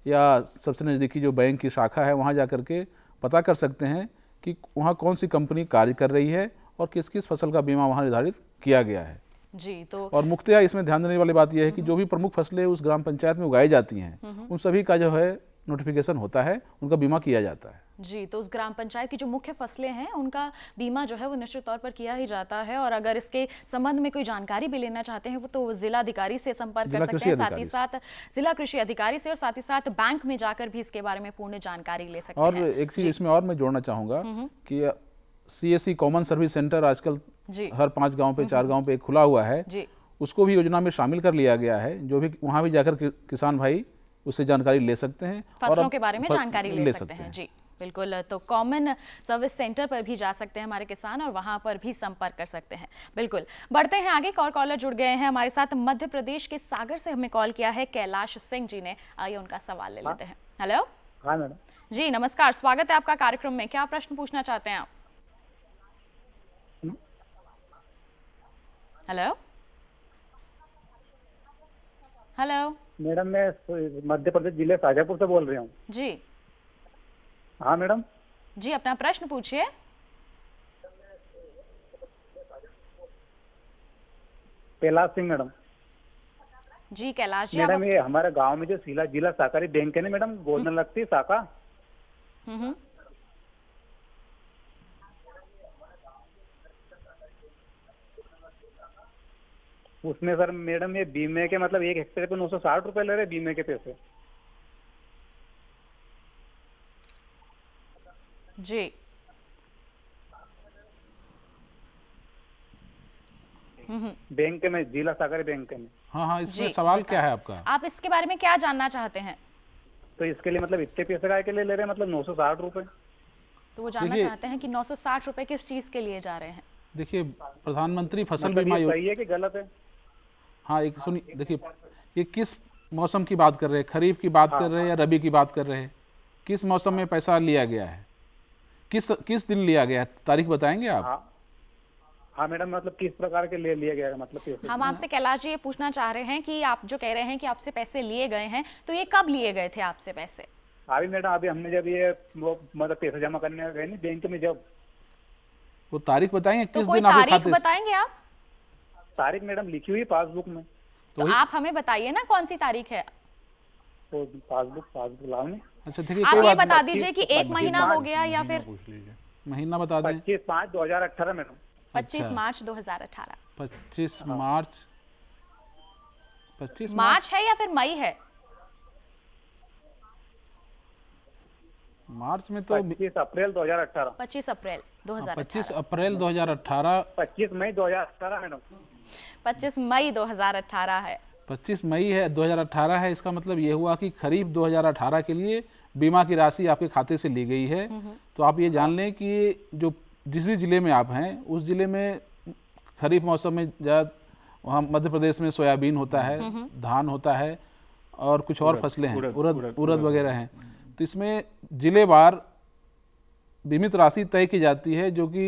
या सबसे नज़दीकी जो बैंक की शाखा है वहाँ जा कर के पता कर सकते हैं कि वहाँ कौन सी कंपनी कार्य कर रही है और किस किस फसल का बीमा वहाँ निर्धारित किया गया है जी तो और मुख्तया इसमें ध्यान देने वाली बात यह है कि हम्म। जो भी प्रमुख फसलें उस ग्राम पंचायत में उगाई जाती हैं हम्म। उन सभी का जो है नोटिफिकेशन होता है उनका बीमा किया जाता है जी तो उस ग्राम पंचायत की जो मुख्य फसलें हैं उनका बीमा जो है वो निश्चित तौर पर किया ही जाता है और अगर इसके संबंध में कोई जानकारी भी लेना चाहते हैं वो तो अधिकारी से संपर्क कर सकते हैं साथ ही साथ जिला कृषि अधिकारी से और साथ ही साथ बैंक में जाकर भी इसके बारे में पूर्ण जानकारी ले सकते हैं और एक चीज इसमें और मैं जोड़ना चाहूंगा की सी कॉमन सर्विस सेंटर आजकल हर पांच गाँव पे हम्म, चार हम्म। गाँव पे खुला हुआ है उसको भी योजना में शामिल कर लिया गया है जो भी वहाँ भी जाकर किसान भाई उससे जानकारी ले सकते हैं फसलों के बारे में जानकारी ले, ले सकते हैं जी बिल्कुल तो कॉमन सर्विस सेंटर पर भी जा सकते हैं हमारे किसान और वहां पर भी संपर्क कर सकते हैं बिल्कुल बढ़ते हैं आगे कॉल कॉलर जुड़ गए हैं हमारे साथ मध्य प्रदेश के सागर से हमें कॉल किया है कैलाश सिंह जी ने आइए उनका सवाल ले हाँ। लेते हैं हेलो हाँ मैडम जी नमस्कार स्वागत है आपका कार्यक्रम में क्या प्रश्न पूछना चाहते हैं आप हेलो हेलो मैडम मैं मध्य प्रदेश जिले शाहजहापुर से बोल रही हूँ जी हाँ मैडम जी अपना प्रश्न पूछिए कैलाश सिंह मैडम जी कैलाश मैडम ये हमारे गांव में जो जिला जिला सहकारी बैंक है ना मैडम गोदन हम्म। लगती शाखा हम्म, हम्म। उसमें सर मैडम ये बीमे के मतलब एक हेक्टेयर पे नौ सौ साठ रुपए ले रहे बीमे के पैसे जी हम्म। बैंक के में जिला सागर बैंक के में हाँ हाँ इसमें सवाल क्या है आपका आप इसके बारे में क्या जानना चाहते हैं तो इसके लिए मतलब इतने पैसे का के लिए ले रहे हैं मतलब नौ सौ साठ रुपए तो वो जानना चाहते हैं कि नौ सौ साठ रुपए किस चीज के लिए जा रहे हैं देखिए प्रधानमंत्री फसल मतलब बीमा योजना सही है कि गलत है हाँ एक हाँ, सुनिए देखिए ये किस मौसम की बात कर रहे हैं खरीफ की बात हाँ, कर रहे हैं या हाँ। रबी की बात कर रहे हैं किस मौसम में पैसा लिया गया है किस किस दिन लिया गया है तारीख बताएंगे आप हाँ, मैडम मतलब किस प्रकार के लिए लिया गया है मतलब हम आपसे कैलाश जी ये पूछना चाह रहे हैं कि आप जो कह रहे हैं कि आपसे पैसे लिए गए हैं तो ये कब लिए गए थे आपसे पैसे अभी मैडम अभी हमने जब ये वो मतलब पैसा जमा करने गए नहीं बैंक में जब वो तारीख बताएंगे तो किस तो दिन आप तारीख बताएंगे आप तारीख मैडम लिखी हुई पासबुक में तो, तो आप हमें बताइए ना कौन सी तारीख है तो पासबुक पासबुक लाने अच्छा ठीक है आप ये बता दीजिए कि एक महीना हो गया या फिर महीना बता दें पच्चीस मार्च दो हजार अठारह मैडम पच्चीस अच्छा। मार्च दो हजार अठारह पच्चीस हाँ। मार्च पच्चीस मार्च है या फिर मई है मार्च में तो पच्चीस अप्रैल दो हजार अठारह पच्चीस अप्रैल हाँ, दो हजार पच्चीस अप्रैल दो हजार अठारह पच्चीस मई दो हजार अठारह मैडम 25 मई 2018 है 25 मई है 2018 है इसका मतलब ये हुआ कि खरीफ 2018 के लिए बीमा की राशि आपके खाते से ली गई है हम्म, हम्म। तो आप ये जान लें कि जो जिस भी ज़िले में आप हैं उस ज़िले में खरीफ मौसम में ज़्यादा वहाँ मध्य प्रदेश में सोयाबीन होता है हम्म, धान होता है और कुछ और फसलें हैं उड़द उड़द वगैरह हैं तो इसमें ज़िलेवार बीमित राशि तय की जाती है जो कि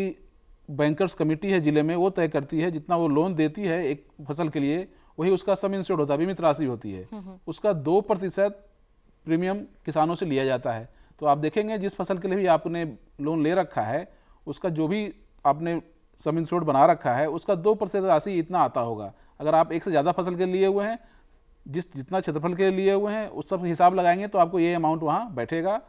बैंकर्स कमेटी है ज़िले में वो तय करती है जितना वो लोन देती है एक फसल के लिए वही उसका सम इंश्योर्ड होता है बीमित राशि होती है हम्म, हम्म। उसका दो प्रतिशत प्रीमियम किसानों से लिया जाता है तो आप देखेंगे जिस फसल के लिए भी आपने लोन ले रखा है उसका जो भी आपने सम इंश्योर्ड बना रखा है उसका दो प्रतिशत राशि इतना आता होगा अगर आप एक से ज़्यादा फसल के लिए हुए हैं जिस जितना क्षेत्रफल के लिए हुए हैं उस सब हिसाब लगाएंगे तो आपको ये अमाउंट वहाँ बैठेगा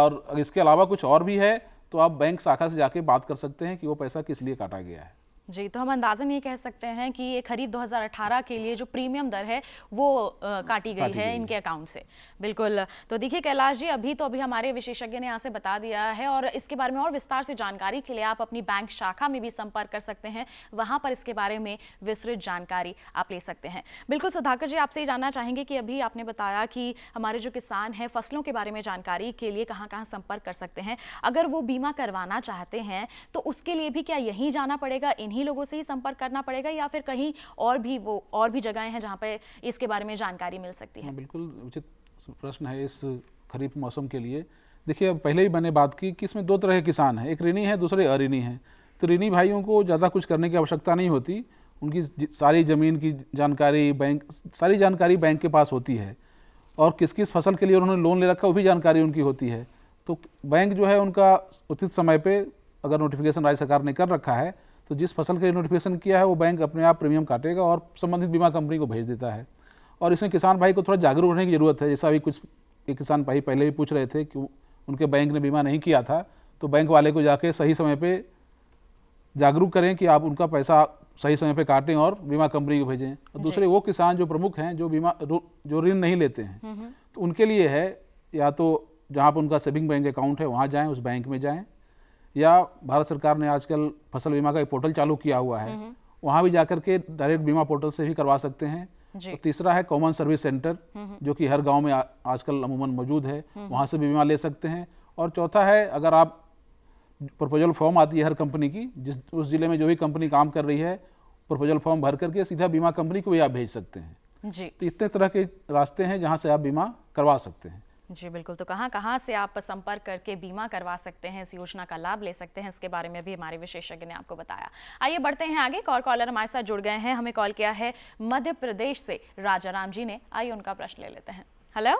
और इसके अलावा कुछ और भी है तो आप बैंक शाखा से जाके बात कर सकते हैं कि वो पैसा किस लिए काटा गया है जी तो हम अंदाजन ये कह सकते हैं कि ये खरीफ 2018 के लिए जो प्रीमियम दर है वो आ, काटी गई है इनके अकाउंट से बिल्कुल तो देखिए कैलाश जी अभी तो अभी हमारे विशेषज्ञ ने यहाँ से बता दिया है और इसके बारे में और विस्तार से जानकारी के लिए आप अपनी बैंक शाखा में भी संपर्क कर सकते हैं वहाँ पर इसके बारे में विस्तृत जानकारी आप ले सकते हैं बिल्कुल सुधाकर जी आपसे ये जानना चाहेंगे कि अभी आपने बताया कि हमारे जो किसान हैं फसलों के बारे में जानकारी के लिए कहाँ कहाँ संपर्क कर सकते हैं अगर वो बीमा करवाना चाहते हैं तो उसके लिए भी क्या यहीं जाना पड़ेगा इन्हीं इन्हीं लोगों से ही संपर्क करना पड़ेगा या फिर कहीं और भी वो और भी जगहें हैं जहाँ पे इसके बारे में जानकारी मिल सकती है बिल्कुल उचित प्रश्न है इस खरीफ मौसम के लिए देखिए अब पहले ही मैंने बात की कि इसमें दो तरह के किसान हैं एक ऋणी है दूसरे अऋणी हैं तो ऋणी भाइयों को ज़्यादा कुछ करने की आवश्यकता नहीं होती उनकी सारी ज़मीन की जानकारी बैंक सारी जानकारी बैंक के पास होती है और किस किस फसल के लिए उन्होंने लोन ले रखा वो भी जानकारी उनकी होती है तो बैंक जो है उनका उचित समय पे अगर नोटिफिकेशन राज्य सरकार ने कर रखा है तो जिस फसल का नोटिफिकेशन किया है वो बैंक अपने आप प्रीमियम काटेगा और संबंधित बीमा कंपनी को भेज देता है और इसमें किसान भाई को थोड़ा जागरूक होने की ज़रूरत है जैसा अभी कुछ एक किसान भाई पहले भी पूछ रहे थे कि उनके बैंक ने बीमा नहीं किया था तो बैंक वाले को जाके सही समय पर जागरूक करें कि आप उनका पैसा सही समय पर काटें और बीमा कंपनी को भेजें और दूसरे वो किसान जो प्रमुख हैं जो बीमा जो ऋण नहीं लेते हैं हम्म, हम्म। तो उनके लिए है या तो जहाँ पर उनका सेविंग बैंक अकाउंट है वहाँ जाएँ उस बैंक में जाएँ या भारत सरकार ने आजकल फसल बीमा का एक पोर्टल चालू किया हुआ है वहाँ भी जाकर के डायरेक्ट बीमा पोर्टल से भी करवा सकते हैं और तीसरा है कॉमन सर्विस सेंटर जो कि हर गांव में आजकल अमूमन मौजूद है वहाँ से भी बीमा ले सकते हैं और चौथा है अगर आप प्रपोजल फॉर्म आती है हर कंपनी की जिस उस जिले में जो भी कंपनी काम कर रही है प्रपोजल फॉर्म भर करके सीधा बीमा कंपनी को भी आप भेज सकते हैं जी तो इतने तरह के रास्ते हैं जहाँ से आप बीमा करवा सकते हैं जी बिल्कुल तो कहाँ कहाँ से आप संपर्क करके बीमा करवा सकते हैं इस योजना का लाभ ले सकते हैं इसके बारे में भी हमारे विशेषज्ञ ने आपको बताया आइए बढ़ते हैं आगे कॉल कॉलर हमारे साथ जुड़ गए हैं हमें कॉल किया है मध्य प्रदेश से राम जी ने आइए उनका प्रश्न ले लेते हैं हेलो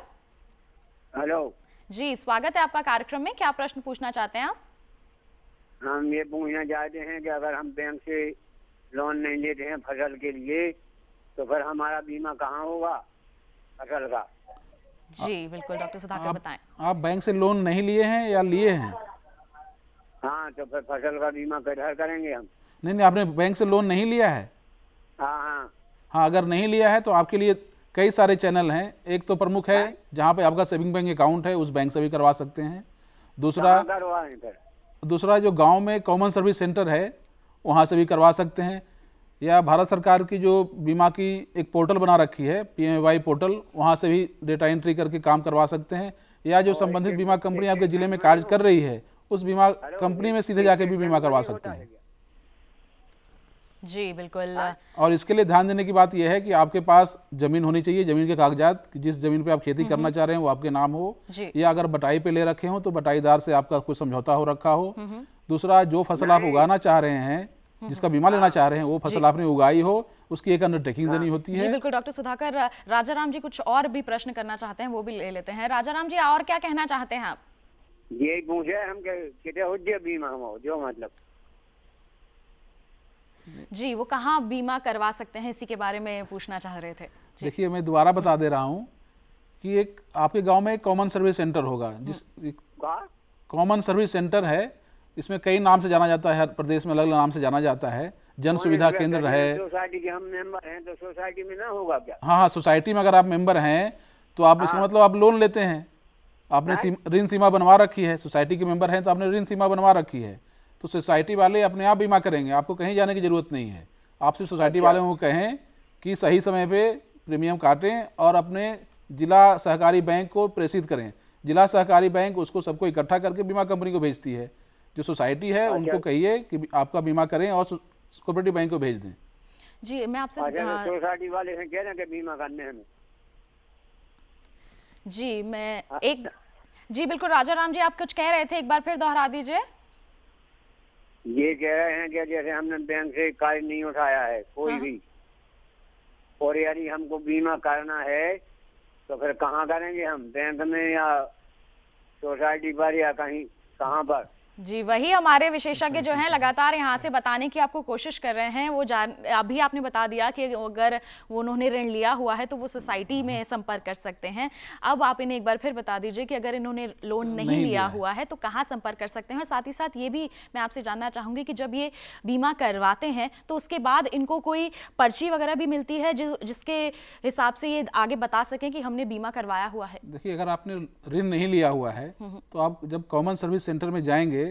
हेलो जी स्वागत है आपका कार्यक्रम में क्या प्रश्न पूछना चाहते हैं आप हम ये पूछना चाहते हैं की अगर हम बैंक से लोन नहीं लेते हैं फसल के लिए तो फिर हमारा बीमा कहाँ होगा फसल का जी बिल्कुल डॉक्टर सुधाकर बताएं आप बैंक से लोन नहीं लिए हैं या लिए हैं हाँ तो फिर फसल का बीमा किधर करेंगे हम नहीं नहीं आपने बैंक से लोन नहीं लिया है हाँ हाँ हाँ अगर नहीं लिया है तो आपके लिए कई सारे चैनल हैं एक तो प्रमुख है हाँ। जहाँ पे आपका सेविंग बैंक अकाउंट है उस बैंक से भी करवा सकते हैं दूसरा दूसरा जो गांव में कॉमन सर्विस सेंटर है वहाँ से भी करवा सकते हैं या भारत सरकार की जो बीमा की एक पोर्टल बना रखी है पी पोर्टल वहाँ से भी डेटा एंट्री करके काम करवा सकते हैं या जो तो संबंधित बीमा कंपनी आपके जिले में कार्य कर रही है उस बीमा कंपनी में सीधे जाके भी बीमा करवा सकते हैं जी बिल्कुल और इसके लिए ध्यान देने की बात यह है कि आपके पास जमीन होनी चाहिए जमीन के कागजात जिस जमीन पे आप खेती हम्म, करना हम्म। चाह रहे हैं वो आपके नाम हो या अगर बटाई पे ले रखे हो तो बटाईदार से आपका कुछ समझौता हो रखा हो हम्म, दूसरा जो फसल आप उगाना चाह रहे हैं जिसका बीमा लेना चाह रहे हैं वो फसल आपने उगाई हो उसकी एक अंडरटेकिंग हाँ। देनी होती है बिल्कुल डॉक्टर सुधाकर राजा राम जी कुछ और भी प्रश्न करना चाहते हैं वो भी ले लेते हैं राजा राम जी और क्या कहना चाहते हैं आप ये पूछे हम के बीमा हो जो मतलब जी वो कहाँ बीमा करवा सकते हैं इसी के बारे में पूछना चाह रहे थे देखिए मैं दोबारा बता दे रहा हूँ कि एक आपके गांव में एक कॉमन सर्विस सेंटर होगा जिस कॉमन सर्विस सेंटर है इसमें कई नाम से जाना जाता है हर प्रदेश में अलग अलग नाम से जाना जाता है जन सुविधा केंद्र है सोसाइटी के हम मेंबर हैं तो सोसाइटी में ना होगा क्या हाँ हाँ सोसाइटी में अगर आप मेंबर हैं तो आप इसका हाँ। मतलब आप लोन लेते हैं आपने हाँ। ऋण सीमा बनवा रखी है सोसाइटी के मेंबर हैं तो आपने ऋण सीमा बनवा रखी है तो सोसाइटी वाले अपने आप बीमा करेंगे आपको कहीं जाने की ज़रूरत नहीं है आप सिर्फ सोसाइटी अच्छा। वालों को कहें कि सही समय पर प्रीमियम काटें और अपने जिला सहकारी बैंक को प्रेषित करें जिला सहकारी बैंक उसको सबको इकट्ठा करके बीमा कंपनी को भेजती है जो सोसाइटी है उनको कहिए कि आपका बीमा करें और कोऑपरेटिव बैंक को भेज दें जी मैं आपसे हाँ। सोसाइटी वाले हैं कह रहे हैं कि बीमा करने हमें जी मैं एक जी बिल्कुल राजा राम जी आप कुछ कह रहे थे एक बार फिर दोहरा दीजिए ये कह रहे हैं कि जैसे हमने बैंक से कार्य नहीं उठाया है कोई हाँ। भी और यदि हमको बीमा करना है तो फिर कहाँ करेंगे हम बैंक में या सोसाइटी पर या कहीं कहाँ पर जी वही हमारे विशेषज्ञ जो हैं लगातार यहाँ से बताने की आपको कोशिश कर रहे हैं वो जान अभी आपने बता दिया कि अगर वो उन्होंने ऋण लिया हुआ है तो वो सोसाइटी में हम्म। संपर्क कर सकते हैं अब आप इन्हें एक बार फिर बता दीजिए कि अगर इन्होंने लोन नहीं, नहीं लिया हुआ है तो कहाँ संपर्क कर सकते हैं और साथ ही साथ ये भी मैं आपसे जानना चाहूँगी कि जब ये बीमा करवाते हैं तो उसके बाद इनको कोई पर्ची वगैरह भी मिलती है जिसके हिसाब से ये आगे बता सकें कि हमने बीमा करवाया हुआ है देखिए अगर आपने ऋण नहीं लिया हुआ है हम्म। तो आप जब कॉमन सर्विस सेंटर में जाएंगे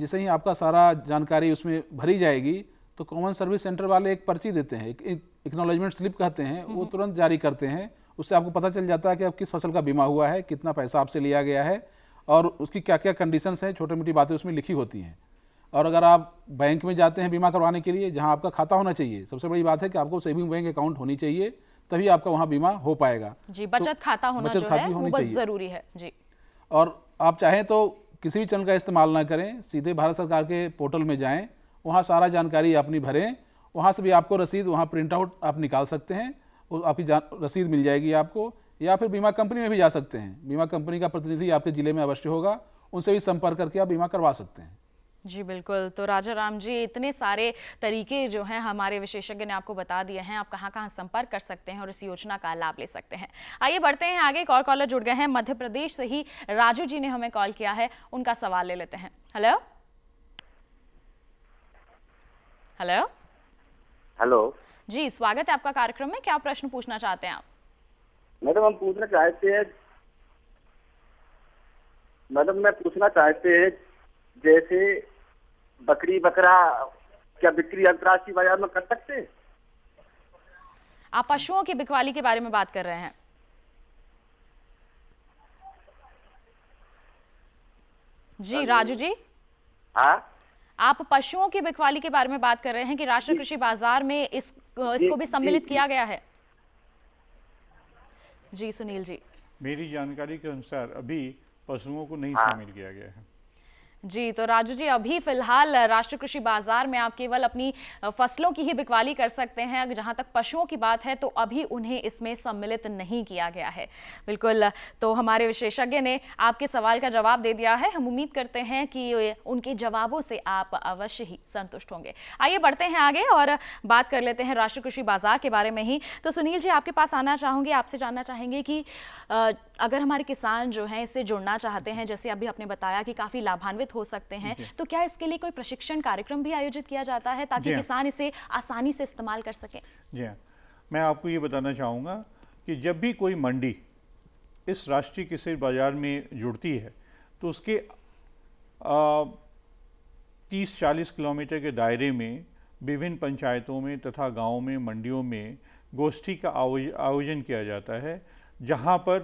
जैसे ही आपका सारा जानकारी उसमें भरी जाएगी तो कॉमन सर्विस सेंटर वाले एक पर्ची देते हैं एक स्लिप कहते हैं वो हम्म। तुरंत जारी करते हैं उससे आपको पता चल जाता है कि अब किस फसल का बीमा हुआ है कितना पैसा आपसे लिया गया है और उसकी क्या क्या कंडीशंस हैं छोटी मोटी बातें उसमें लिखी होती हैं और अगर आप बैंक में जाते हैं बीमा करवाने के लिए जहां आपका खाता होना चाहिए सबसे बड़ी बात है कि आपको सेविंग बैंक अकाउंट होनी चाहिए तभी आपका वहाँ बीमा हो पाएगा जी बचत तो खाता होना बचत होनी चाहिए जरूरी है जी और आप चाहें तो किसी भी चैनल का इस्तेमाल ना करें सीधे भारत सरकार के पोर्टल में जाएं वहाँ सारा जानकारी अपनी भरें वहाँ से भी आपको रसीद वहाँ प्रिंट आउट आप निकाल सकते हैं और आपकी रसीद मिल जाएगी आपको या फिर बीमा कंपनी में भी जा सकते हैं बीमा कंपनी का प्रतिनिधि आपके ज़िले में अवश्य होगा उनसे भी संपर्क करके आप बीमा करवा सकते हैं जी बिल्कुल तो राजा राम जी इतने सारे तरीके जो हैं हमारे विशेषज्ञ ने आपको बता दिए हैं आप कहाँ कहाँ संपर्क कर सकते हैं और इस योजना का लाभ ले सकते हैं आइए बढ़ते हैं आगे एक और कॉलर जुड़ गए हैं मध्य प्रदेश से ही राजू जी ने हमें कॉल किया है उनका सवाल ले लेते हैं हेलो हेलो हेलो जी स्वागत है आपका कार्यक्रम में क्या प्रश्न पूछना चाहते हैं आप मैडम हम पूछना चाहते हैं मैडम मैं पूछना चाहते हैं जैसे बकरी बकरा क्या बिक्री अंतर्राष्ट्रीय बाजार में कर सकते हैं आप पशुओं की बिकवाली के बारे में बात कर रहे हैं जी हाँ राजू जी हाँ आप पशुओं की बिकवाली के बारे में बात कर रहे हैं कि राष्ट्रीय कृषि बाजार में इस इसको भी सम्मिलित किया गया है जी सुनील जी मेरी जानकारी के अनुसार अभी पशुओं को नहीं हाँ। शामिल किया गया है जी तो राजू जी अभी फिलहाल राष्ट्रीय कृषि बाजार में आप केवल अपनी फसलों की ही बिकवाली कर सकते हैं जहां तक पशुओं की बात है तो अभी उन्हें इसमें सम्मिलित नहीं किया गया है बिल्कुल तो हमारे विशेषज्ञ ने आपके सवाल का जवाब दे दिया है हम उम्मीद करते हैं कि उनके जवाबों से आप अवश्य ही संतुष्ट होंगे आइए बढ़ते हैं आगे और बात कर लेते हैं राष्ट्रीय कृषि बाजार के बारे में ही तो सुनील जी आपके पास आना चाहूँगी आपसे जानना चाहेंगे कि अगर हमारे किसान जो हैं इससे जुड़ना चाहते हैं जैसे अभी आपने बताया कि काफ़ी लाभान्वित हो सकते हैं तो क्या इसके लिए कोई प्रशिक्षण कार्यक्रम भी आयोजित किया जाता है ताकि हाँ। किसान इसे आसानी से इस्तेमाल कर सके जी हाँ मैं आपको ये बताना चाहूँगा कि जब भी कोई मंडी इस राष्ट्रीय कृषि बाज़ार में जुड़ती है तो उसके तीस चालीस किलोमीटर के दायरे में विभिन्न पंचायतों में तथा गाँव में मंडियों में गोष्ठी का आयोजन किया जाता है जहाँ पर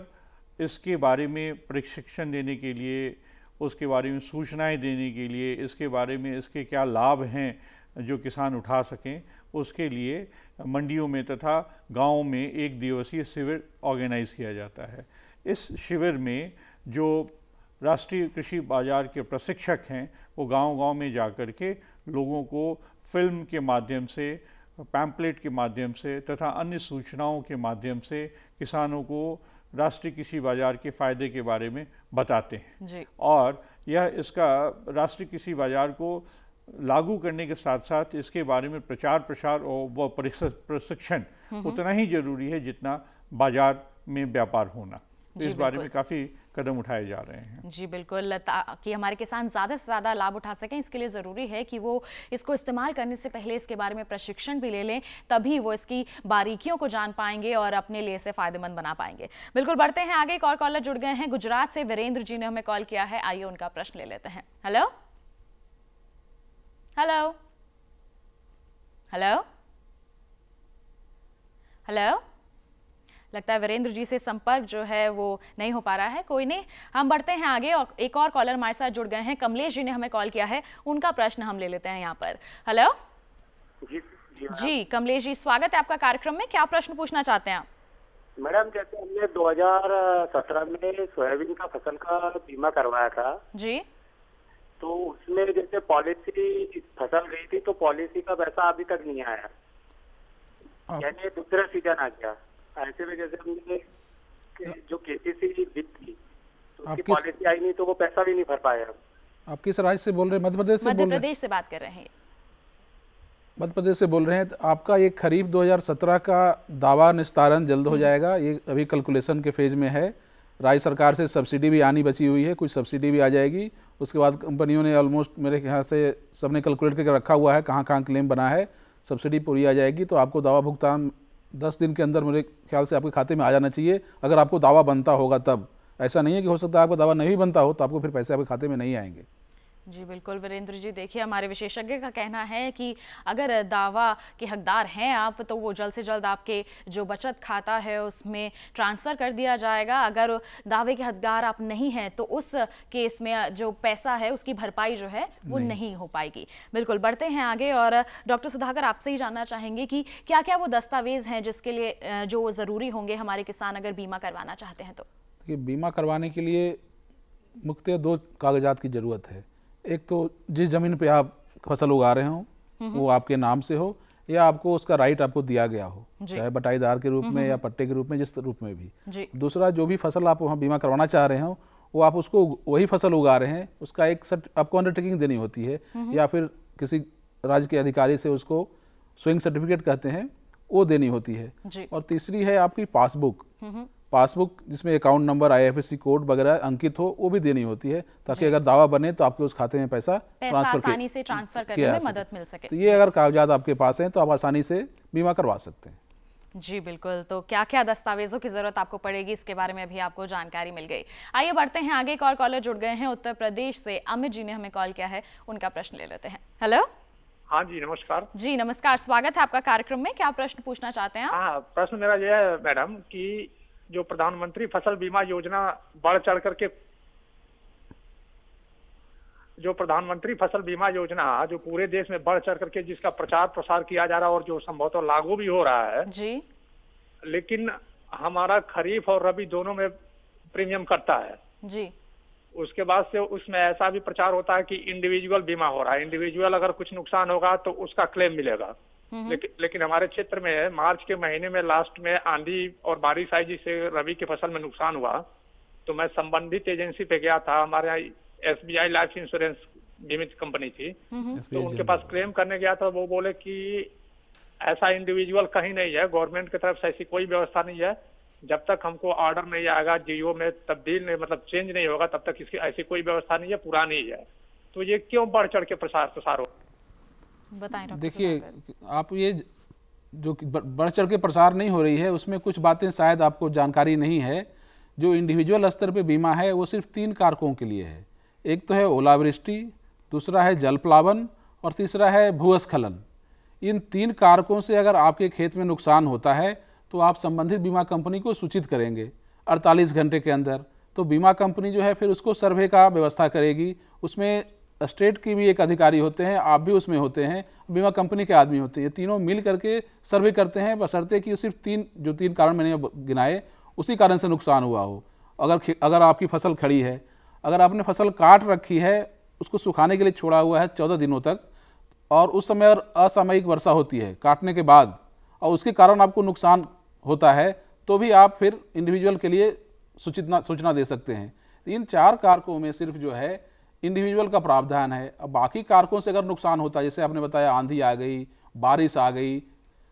इसके बारे में प्रशिक्षण देने के लिए उसके बारे में सूचनाएं देने के लिए इसके बारे में इसके क्या लाभ हैं जो किसान उठा सकें उसके लिए मंडियों में तथा गाँव में एक दिवसीय शिविर ऑर्गेनाइज किया जाता है इस शिविर में जो राष्ट्रीय कृषि बाजार के प्रशिक्षक हैं वो गांव-गांव में जा कर के लोगों को फिल्म के माध्यम से पैम्पलेट के माध्यम से तथा अन्य सूचनाओं के माध्यम से किसानों को राष्ट्रीय कृषि बाजार के फायदे के बारे में बताते हैं जी। और यह इसका राष्ट्रीय कृषि बाजार को लागू करने के साथ साथ इसके बारे में प्रचार प्रसार और व प्रशिक्षण उतना ही जरूरी है जितना बाजार में व्यापार होना तो इस बारे में काफ़ी कदम उठाए जा रहे हैं जी बिल्कुल कि हमारे किसान ज़्यादा से ज़्यादा लाभ उठा सकें इसके लिए ज़रूरी है कि वो इसको इस्तेमाल करने से पहले इसके बारे में प्रशिक्षण भी ले लें तभी वो इसकी बारीकियों को जान पाएंगे और अपने लिए इसे फ़ायदेमंद बना पाएंगे बिल्कुल बढ़ते हैं आगे एक और कॉलर जुड़ गए हैं गुजरात से वीरेंद्र जी ने हमें कॉल किया है आइए उनका प्रश्न ले लेते हैं हेलो हेलो हेलो हेलो लगता है वीरेंद्र जी से संपर्क जो है वो नहीं हो पा रहा है कोई नहीं हम बढ़ते हैं आगे और एक और कॉलर हमारे साथ जुड़ गए हैं कमलेश जी ने हमें कॉल किया है उनका प्रश्न हम ले लेते हैं यहाँ पर हेलो जी हाँ। जी कमलेश जी स्वागत है आपका कार्यक्रम में क्या प्रश्न पूछना चाहते हैं मैडम जैसे हमने 2017 में सोयाबीन का फसल का बीमा करवाया था जी तो उसमें जैसे पॉलिसी फसल गई थी तो पॉलिसी का पैसा अभी तक नहीं आया यानी दूसरा सीजन आ गया ऐसे में जैसे हमने जो केसीसी वित्त की तो उसकी पॉलिसी आई नहीं तो वो पैसा भी नहीं भर पाए हम आप किस राज्य से बोल रहे हैं मध्य प्रदेश से बोल रहे हैं से बात कर रहे हैं मध्य प्रदेश से बोल रहे हैं तो आपका ये खरीफ 2017 का दावा निस्तारण जल्द हो हम्म। जाएगा ये अभी कैलकुलेशन के फेज में है राज्य सरकार से सब्सिडी भी आनी बची हुई है कुछ सब्सिडी भी आ जाएगी उसके बाद कंपनियों ने ऑलमोस्ट मेरे यहाँ से सबने कैलकुलेट करके रखा हुआ है कहाँ कहाँ क्लेम बना है सब्सिडी पूरी आ जाएगी तो आपको दावा भुगतान दस दिन के अंदर मेरे ख्याल से आपके खाते में आ जाना चाहिए अगर आपको दावा बनता होगा तब ऐसा नहीं है कि हो सकता है आपका दावा नहीं बनता हो तो आपको फिर पैसे आपके खाते में नहीं आएंगे जी बिल्कुल वीरेंद्र जी देखिए हमारे विशेषज्ञ का कहना है कि अगर दावा के हकदार हैं आप तो वो जल्द से जल्द आपके जो बचत खाता है उसमें ट्रांसफ़र कर दिया जाएगा अगर दावे के हकदार आप नहीं हैं तो उस केस में जो पैसा है उसकी भरपाई जो है वो नहीं, नहीं हो पाएगी बिल्कुल बढ़ते हैं आगे और डॉक्टर सुधाकर आपसे ही जानना चाहेंगे कि क्या क्या वो दस्तावेज़ हैं जिसके लिए जो ज़रूरी होंगे हमारे किसान अगर बीमा करवाना चाहते हैं तो बीमा करवाने के लिए मुख्य दो कागजात की ज़रूरत है एक तो जिस ज़मीन पे आप फसल उगा रहे हो वो आपके नाम से हो या आपको उसका राइट आपको दिया गया हो चाहे बटाईदार के रूप में या पट्टे के रूप में जिस रूप में भी दूसरा जो भी फसल आप वहाँ बीमा करवाना चाह रहे हो वो आप उसको वही फसल उगा रहे हैं उसका एक सर्ट आपको अंडरटेकिंग देनी होती है या फिर किसी राज्य के अधिकारी से उसको स्विंग सर्टिफिकेट कहते हैं वो देनी होती है और तीसरी है आपकी पासबुक पासबुक जिसमें अकाउंट नंबर आईएफएससी कोड वगैरह अंकित हो वो भी देनी होती है ताकि अगर दावा बने तो आपके उस खाते में पैसा, पैसा ट्रांसफर से ट्रांसफर करने में मदद मिल सके तो ये अगर कागजात आपके पास हैं तो आप आसानी से बीमा करवा सकते हैं जी बिल्कुल तो क्या क्या दस्तावेजों की जरूरत आपको पड़ेगी इसके बारे में अभी आपको जानकारी मिल गई आइए बढ़ते हैं आगे एक और कॉलर जुड़ गए हैं उत्तर प्रदेश से अमित जी ने हमें कॉल किया है उनका प्रश्न ले लेते हैं हेलो हाँ जी नमस्कार जी नमस्कार स्वागत है आपका कार्यक्रम में क्या प्रश्न पूछना चाहते हैं हाँ, प्रश्न मेरा यह है मैडम की जो प्रधानमंत्री फसल बीमा योजना बढ़ चढ़ करके जो प्रधानमंत्री फसल बीमा योजना जो पूरे देश में बढ़ चढ़ करके जिसका प्रचार प्रसार किया जा रहा है और जो संभवतः लागू भी हो रहा है जी लेकिन हमारा खरीफ और रबी दोनों में प्रीमियम करता है जी उसके बाद से उसमें ऐसा भी प्रचार होता है कि इंडिविजुअल बीमा हो रहा है इंडिविजुअल अगर कुछ नुकसान होगा तो उसका क्लेम मिलेगा हम्म। लेकिन लेकिन हमारे क्षेत्र में मार्च के महीने में लास्ट में आंधी और बारिश आई जिससे रबी की फसल में नुकसान हुआ तो मैं संबंधित एजेंसी पे गया था हमारे यहाँ एस लाइफ इंश्योरेंस बीमित कंपनी थी हम्म। तो उनके पास क्लेम करने गया था वो बोले कि ऐसा इंडिविजुअल कहीं नहीं है गवर्नमेंट की तरफ से ऐसी कोई व्यवस्था नहीं है जब तक हमको ऑर्डर नहीं आएगा जीओ में तब्दील नहीं मतलब चेंज नहीं होगा तब तक इसकी ऐसी कोई व्यवस्था नहीं है पुरानी है तो ये क्यों बढ़ चढ़ के प्रसार प्रसार हो बताएं देखिए आप ये जो बढ़ चढ़ के प्रसार नहीं हो रही है उसमें कुछ बातें शायद आपको जानकारी नहीं है जो इंडिविजुअल स्तर पे बीमा है वो सिर्फ तीन कारकों के लिए है एक तो है ओलावृष्टि दूसरा है जलप्लावन और तीसरा है भूस्खलन इन तीन कारकों से अगर आपके खेत में नुकसान होता है तो आप संबंधित बीमा कंपनी को सूचित करेंगे 48 घंटे के अंदर तो बीमा कंपनी जो है फिर उसको सर्वे का व्यवस्था करेगी उसमें स्टेट की भी एक अधिकारी होते हैं आप भी उसमें होते हैं बीमा कंपनी के आदमी होते हैं तीनों मिल करके सर्वे करते हैं बसरते कि सिर्फ तीन जो तीन कारण मैंने गिनाए उसी कारण से नुकसान हुआ हो अगर अगर आपकी फसल खड़ी है अगर आपने फसल काट रखी है उसको सुखाने के लिए छोड़ा हुआ है चौदह दिनों तक और उस समय असामयिक वर्षा होती है काटने के बाद और उसके कारण आपको नुकसान होता है तो भी आप फिर इंडिविजुअल के लिए सूचना सूचना दे सकते हैं इन चार कारकों में सिर्फ जो है इंडिविजुअल का प्रावधान है अब बाकी कारकों से अगर नुकसान होता है जैसे आपने बताया आंधी आ गई बारिश आ गई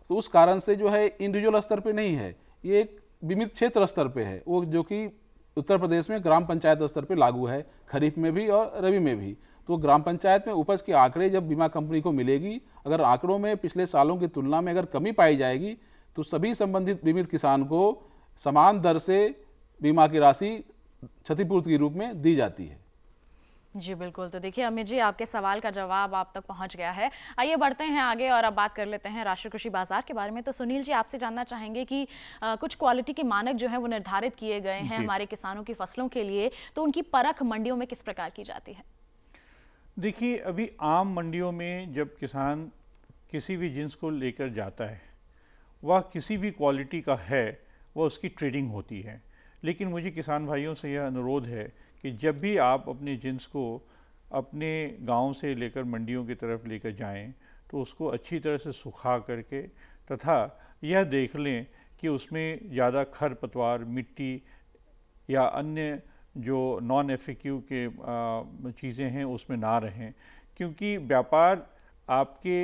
तो उस कारण से जो है इंडिविजुअल स्तर पे नहीं है ये एक बीमित क्षेत्र स्तर पे है वो जो कि उत्तर प्रदेश में ग्राम पंचायत स्तर पे लागू है खरीफ में भी और रबी में भी तो ग्राम पंचायत में उपज के आंकड़े जब बीमा कंपनी को मिलेगी अगर आंकड़ों में पिछले सालों की तुलना में अगर कमी पाई जाएगी तो सभी संबंधित बीमित किसान को समान दर से बीमा की राशि क्षतिपूर्ति के रूप में दी जाती है जी बिल्कुल तो देखिए अमित जी आपके सवाल का जवाब आप तक पहुंच गया है आइए बढ़ते हैं आगे और अब बात कर लेते हैं राष्ट्रीय कृषि बाजार के बारे में तो सुनील जी आपसे जानना चाहेंगे कि आ, कुछ क्वालिटी के मानक जो है वो निर्धारित किए गए हैं हमारे किसानों की फसलों के लिए तो उनकी परख मंडियों में किस प्रकार की जाती है देखिए अभी आम मंडियों में जब किसान किसी भी जिन्स को लेकर जाता है वह किसी भी क्वालिटी का है वह उसकी ट्रेडिंग होती है लेकिन मुझे किसान भाइयों से यह अनुरोध है कि जब भी आप अपने जिन्स को अपने गांव से लेकर मंडियों की तरफ लेकर जाएं तो उसको अच्छी तरह से सुखा करके तथा यह देख लें कि उसमें ज़्यादा खर पतवार मिट्टी या अन्य जो नॉन एफिक्यू के चीज़ें हैं उसमें ना रहें क्योंकि व्यापार आपके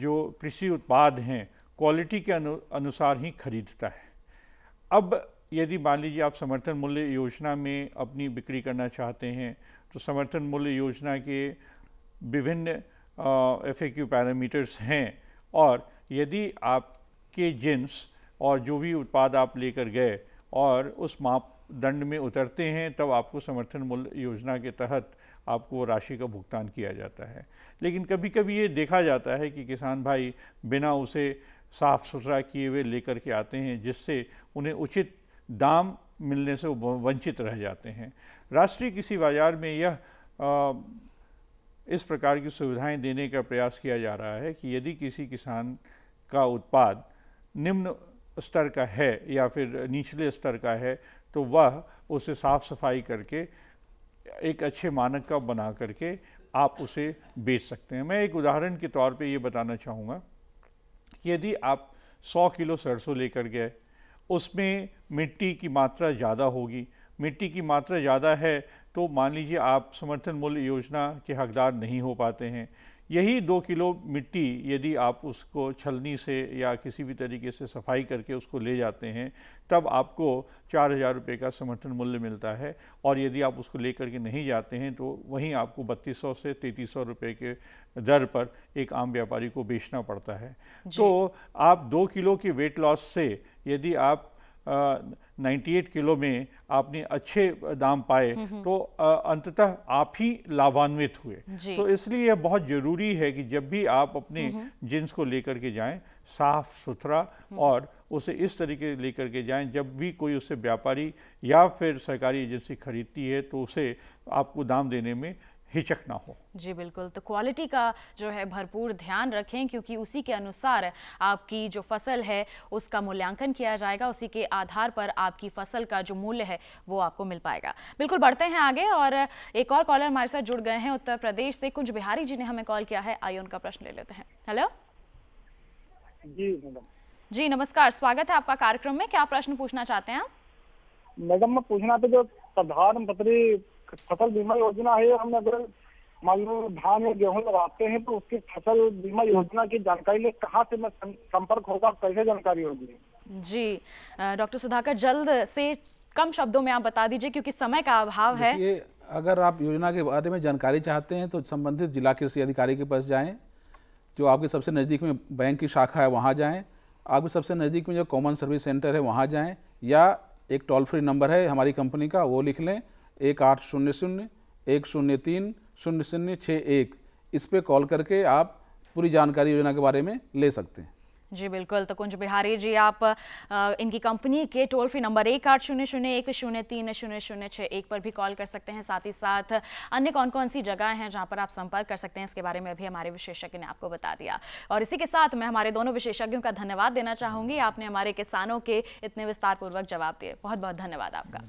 जो कृषि उत्पाद हैं क्वालिटी के अनु, अनुसार ही खरीदता है अब यदि मान लीजिए आप समर्थन मूल्य योजना में अपनी बिक्री करना चाहते हैं तो समर्थन मूल्य योजना के विभिन्न एफ ए क्यू पैरामीटर्स हैं और यदि आपके जिन्स और जो भी उत्पाद आप लेकर गए और उस मापदंड में उतरते हैं तब आपको समर्थन मूल्य योजना के तहत आपको राशि का भुगतान किया जाता है लेकिन कभी कभी ये देखा जाता है कि किसान भाई बिना उसे साफ़ सुथरा किए हुए लेकर के आते हैं जिससे उन्हें उचित दाम मिलने से वंचित रह जाते हैं राष्ट्रीय किसी बाजार में यह आ, इस प्रकार की सुविधाएं देने का प्रयास किया जा रहा है कि यदि किसी किसान का उत्पाद निम्न स्तर का है या फिर निचले स्तर का है तो वह उसे साफ सफाई करके एक अच्छे मानक का बना करके आप उसे बेच सकते हैं मैं एक उदाहरण के तौर पे ये बताना चाहूँगा कि यदि आप 100 किलो सरसों लेकर गए उसमें मिट्टी की मात्रा ज़्यादा होगी मिट्टी की मात्रा ज़्यादा है तो मान लीजिए आप समर्थन मूल्य योजना के हकदार नहीं हो पाते हैं यही दो किलो मिट्टी यदि आप उसको छलनी से या किसी भी तरीके से सफाई करके उसको ले जाते हैं तब आपको चार हज़ार रुपये का समर्थन मूल्य मिलता है और यदि आप उसको लेकर के नहीं जाते हैं तो वहीं आपको बत्तीस सौ से तैंतीस सौ रुपये के दर पर एक आम व्यापारी को बेचना पड़ता है तो आप दो किलो के वेट लॉस से यदि आप 98 किलो में आपने अच्छे दाम पाए हम्म, हम्म। तो अंततः आप ही लाभान्वित हुए तो इसलिए यह बहुत ज़रूरी है कि जब भी आप अपने हम्म, जीन्स को लेकर के जाएं साफ सुथरा और उसे इस तरीके से लेकर के जाएं जब भी कोई उसे व्यापारी या फिर सरकारी एजेंसी खरीदती है तो उसे आपको दाम देने में हिचक ना हो जी बिल्कुल तो क्वालिटी का जो है भरपूर ध्यान रखें क्योंकि उसी के अनुसार आपकी जो फसल है उसका मूल्यांकन किया जाएगा उसी के आधार पर आपकी फसल का जो मूल्य है वो आपको मिल पाएगा बिल्कुल बढ़ते हैं आगे और एक और कॉलर हमारे साथ जुड़ गए हैं उत्तर प्रदेश से कुछ बिहारी जी ने हमें कॉल किया है आइए उनका प्रश्न ले लेते हैं हेलो जी मैडम जी नमस्कार स्वागत है आपका कार्यक्रम में क्या प्रश्न पूछना चाहते हैं आप मैडम मैं पूछना था जो प्रधानमंत्री फसल बीमा योजना है हम अगर मान लो धान या गेहूं लगाते हैं तो उसकी फसल बीमा योजना की जानकारी ले कहाँ से मैं संपर्क होगा कैसे जानकारी होगी जी डॉक्टर सुधाकर जल्द से कम शब्दों में आप बता दीजिए क्योंकि समय का अभाव है अगर आप योजना के बारे में जानकारी चाहते हैं तो संबंधित जिला कृषि अधिकारी के पास जाएं जो आपके सबसे नज़दीक में बैंक की शाखा है वहाँ जाएं आपके सबसे नज़दीक में जो कॉमन सर्विस सेंटर है वहाँ जाएं या एक टोल फ्री नंबर है हमारी कंपनी का वो लिख लें एक आठ शून्य शून्य एक शून्य तीन शून्य शून्य छः एक इस पर कॉल करके आप पूरी जानकारी योजना के बारे में ले सकते हैं जी बिल्कुल तो कुंज बिहारी जी आप आ, इनकी कंपनी के टोल फ्री नंबर एक आठ शून्य शून्य एक शून्य तीन शून्य शून्य छः एक पर भी कॉल कर सकते हैं साथ ही साथ अन्य कौन कौन सी जगह हैं जहां पर आप संपर्क कर सकते हैं इसके बारे में भी हमारे विशेषज्ञ ने आपको बता दिया और इसी के साथ मैं हमारे दोनों विशेषज्ञों का धन्यवाद देना चाहूँगी आपने हमारे किसानों के इतने विस्तारपूर्वक जवाब दिए बहुत बहुत धन्यवाद आपका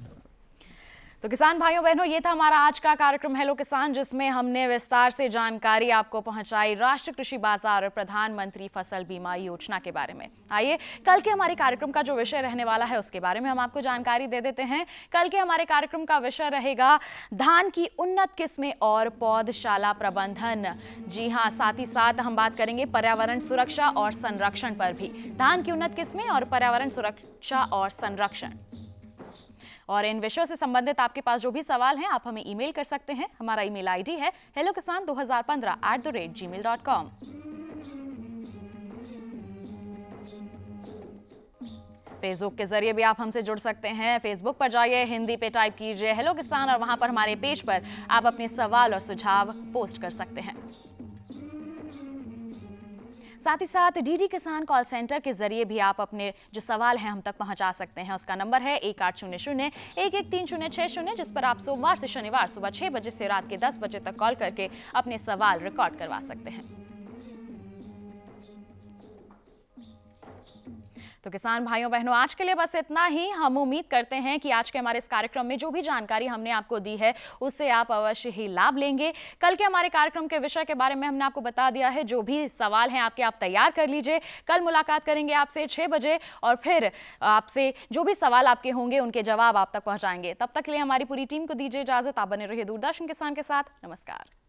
तो किसान भाइयों बहनों ये था हमारा आज का कार्यक्रम हेलो किसान जिसमें हमने विस्तार से जानकारी आपको पहुंचाई राष्ट्रीय कृषि बाजार और प्रधानमंत्री फसल बीमा योजना के बारे में आइए कल के हमारे कार्यक्रम का जो विषय रहने वाला है उसके बारे में हम आपको जानकारी दे देते हैं कल के हमारे कार्यक्रम का विषय रहेगा धान की उन्नत किस्में और पौधशाला प्रबंधन जी हाँ साथ ही साथ हम बात करेंगे पर्यावरण सुरक्षा और संरक्षण पर भी धान की उन्नत किस्में और पर्यावरण सुरक्षा और संरक्षण और इन विषयों से संबंधित आपके पास जो भी सवाल हैं आप हमें ईमेल कर सकते हैं हमारा ईमेल आईडी है हेलो किसान दो हजार डॉट कॉम फेसबुक के जरिए भी आप हमसे जुड़ सकते हैं फेसबुक पर जाइए हिंदी पे टाइप कीजिए हेलो किसान और वहां पर हमारे पेज पर आप अपने सवाल और सुझाव पोस्ट कर सकते हैं साथ ही साथ डीडी किसान कॉल सेंटर के जरिए भी आप अपने जो सवाल हैं हम तक पहुंचा सकते हैं उसका नंबर है एक आठ शून्य शून्य एक एक तीन शून्य छः शून्य जिस पर आप सोमवार से शनिवार सुबह छः बजे से रात के दस बजे तक कॉल करके अपने सवाल रिकॉर्ड करवा सकते हैं तो किसान भाइयों बहनों आज के लिए बस इतना ही हम उम्मीद करते हैं कि आज के हमारे इस कार्यक्रम में जो भी जानकारी हमने आपको दी है उससे आप अवश्य ही लाभ लेंगे कल के हमारे कार्यक्रम के विषय के बारे में हमने आपको बता दिया है जो भी सवाल हैं आपके आप तैयार कर लीजिए कल मुलाकात करेंगे आपसे छः बजे और फिर आपसे जो भी सवाल आपके होंगे उनके जवाब आप तक पहुँचाएंगे तब तक लिए हमारी पूरी टीम को दीजिए इजाज़त आप बने रहिए दूरदर्शन किसान के साथ नमस्कार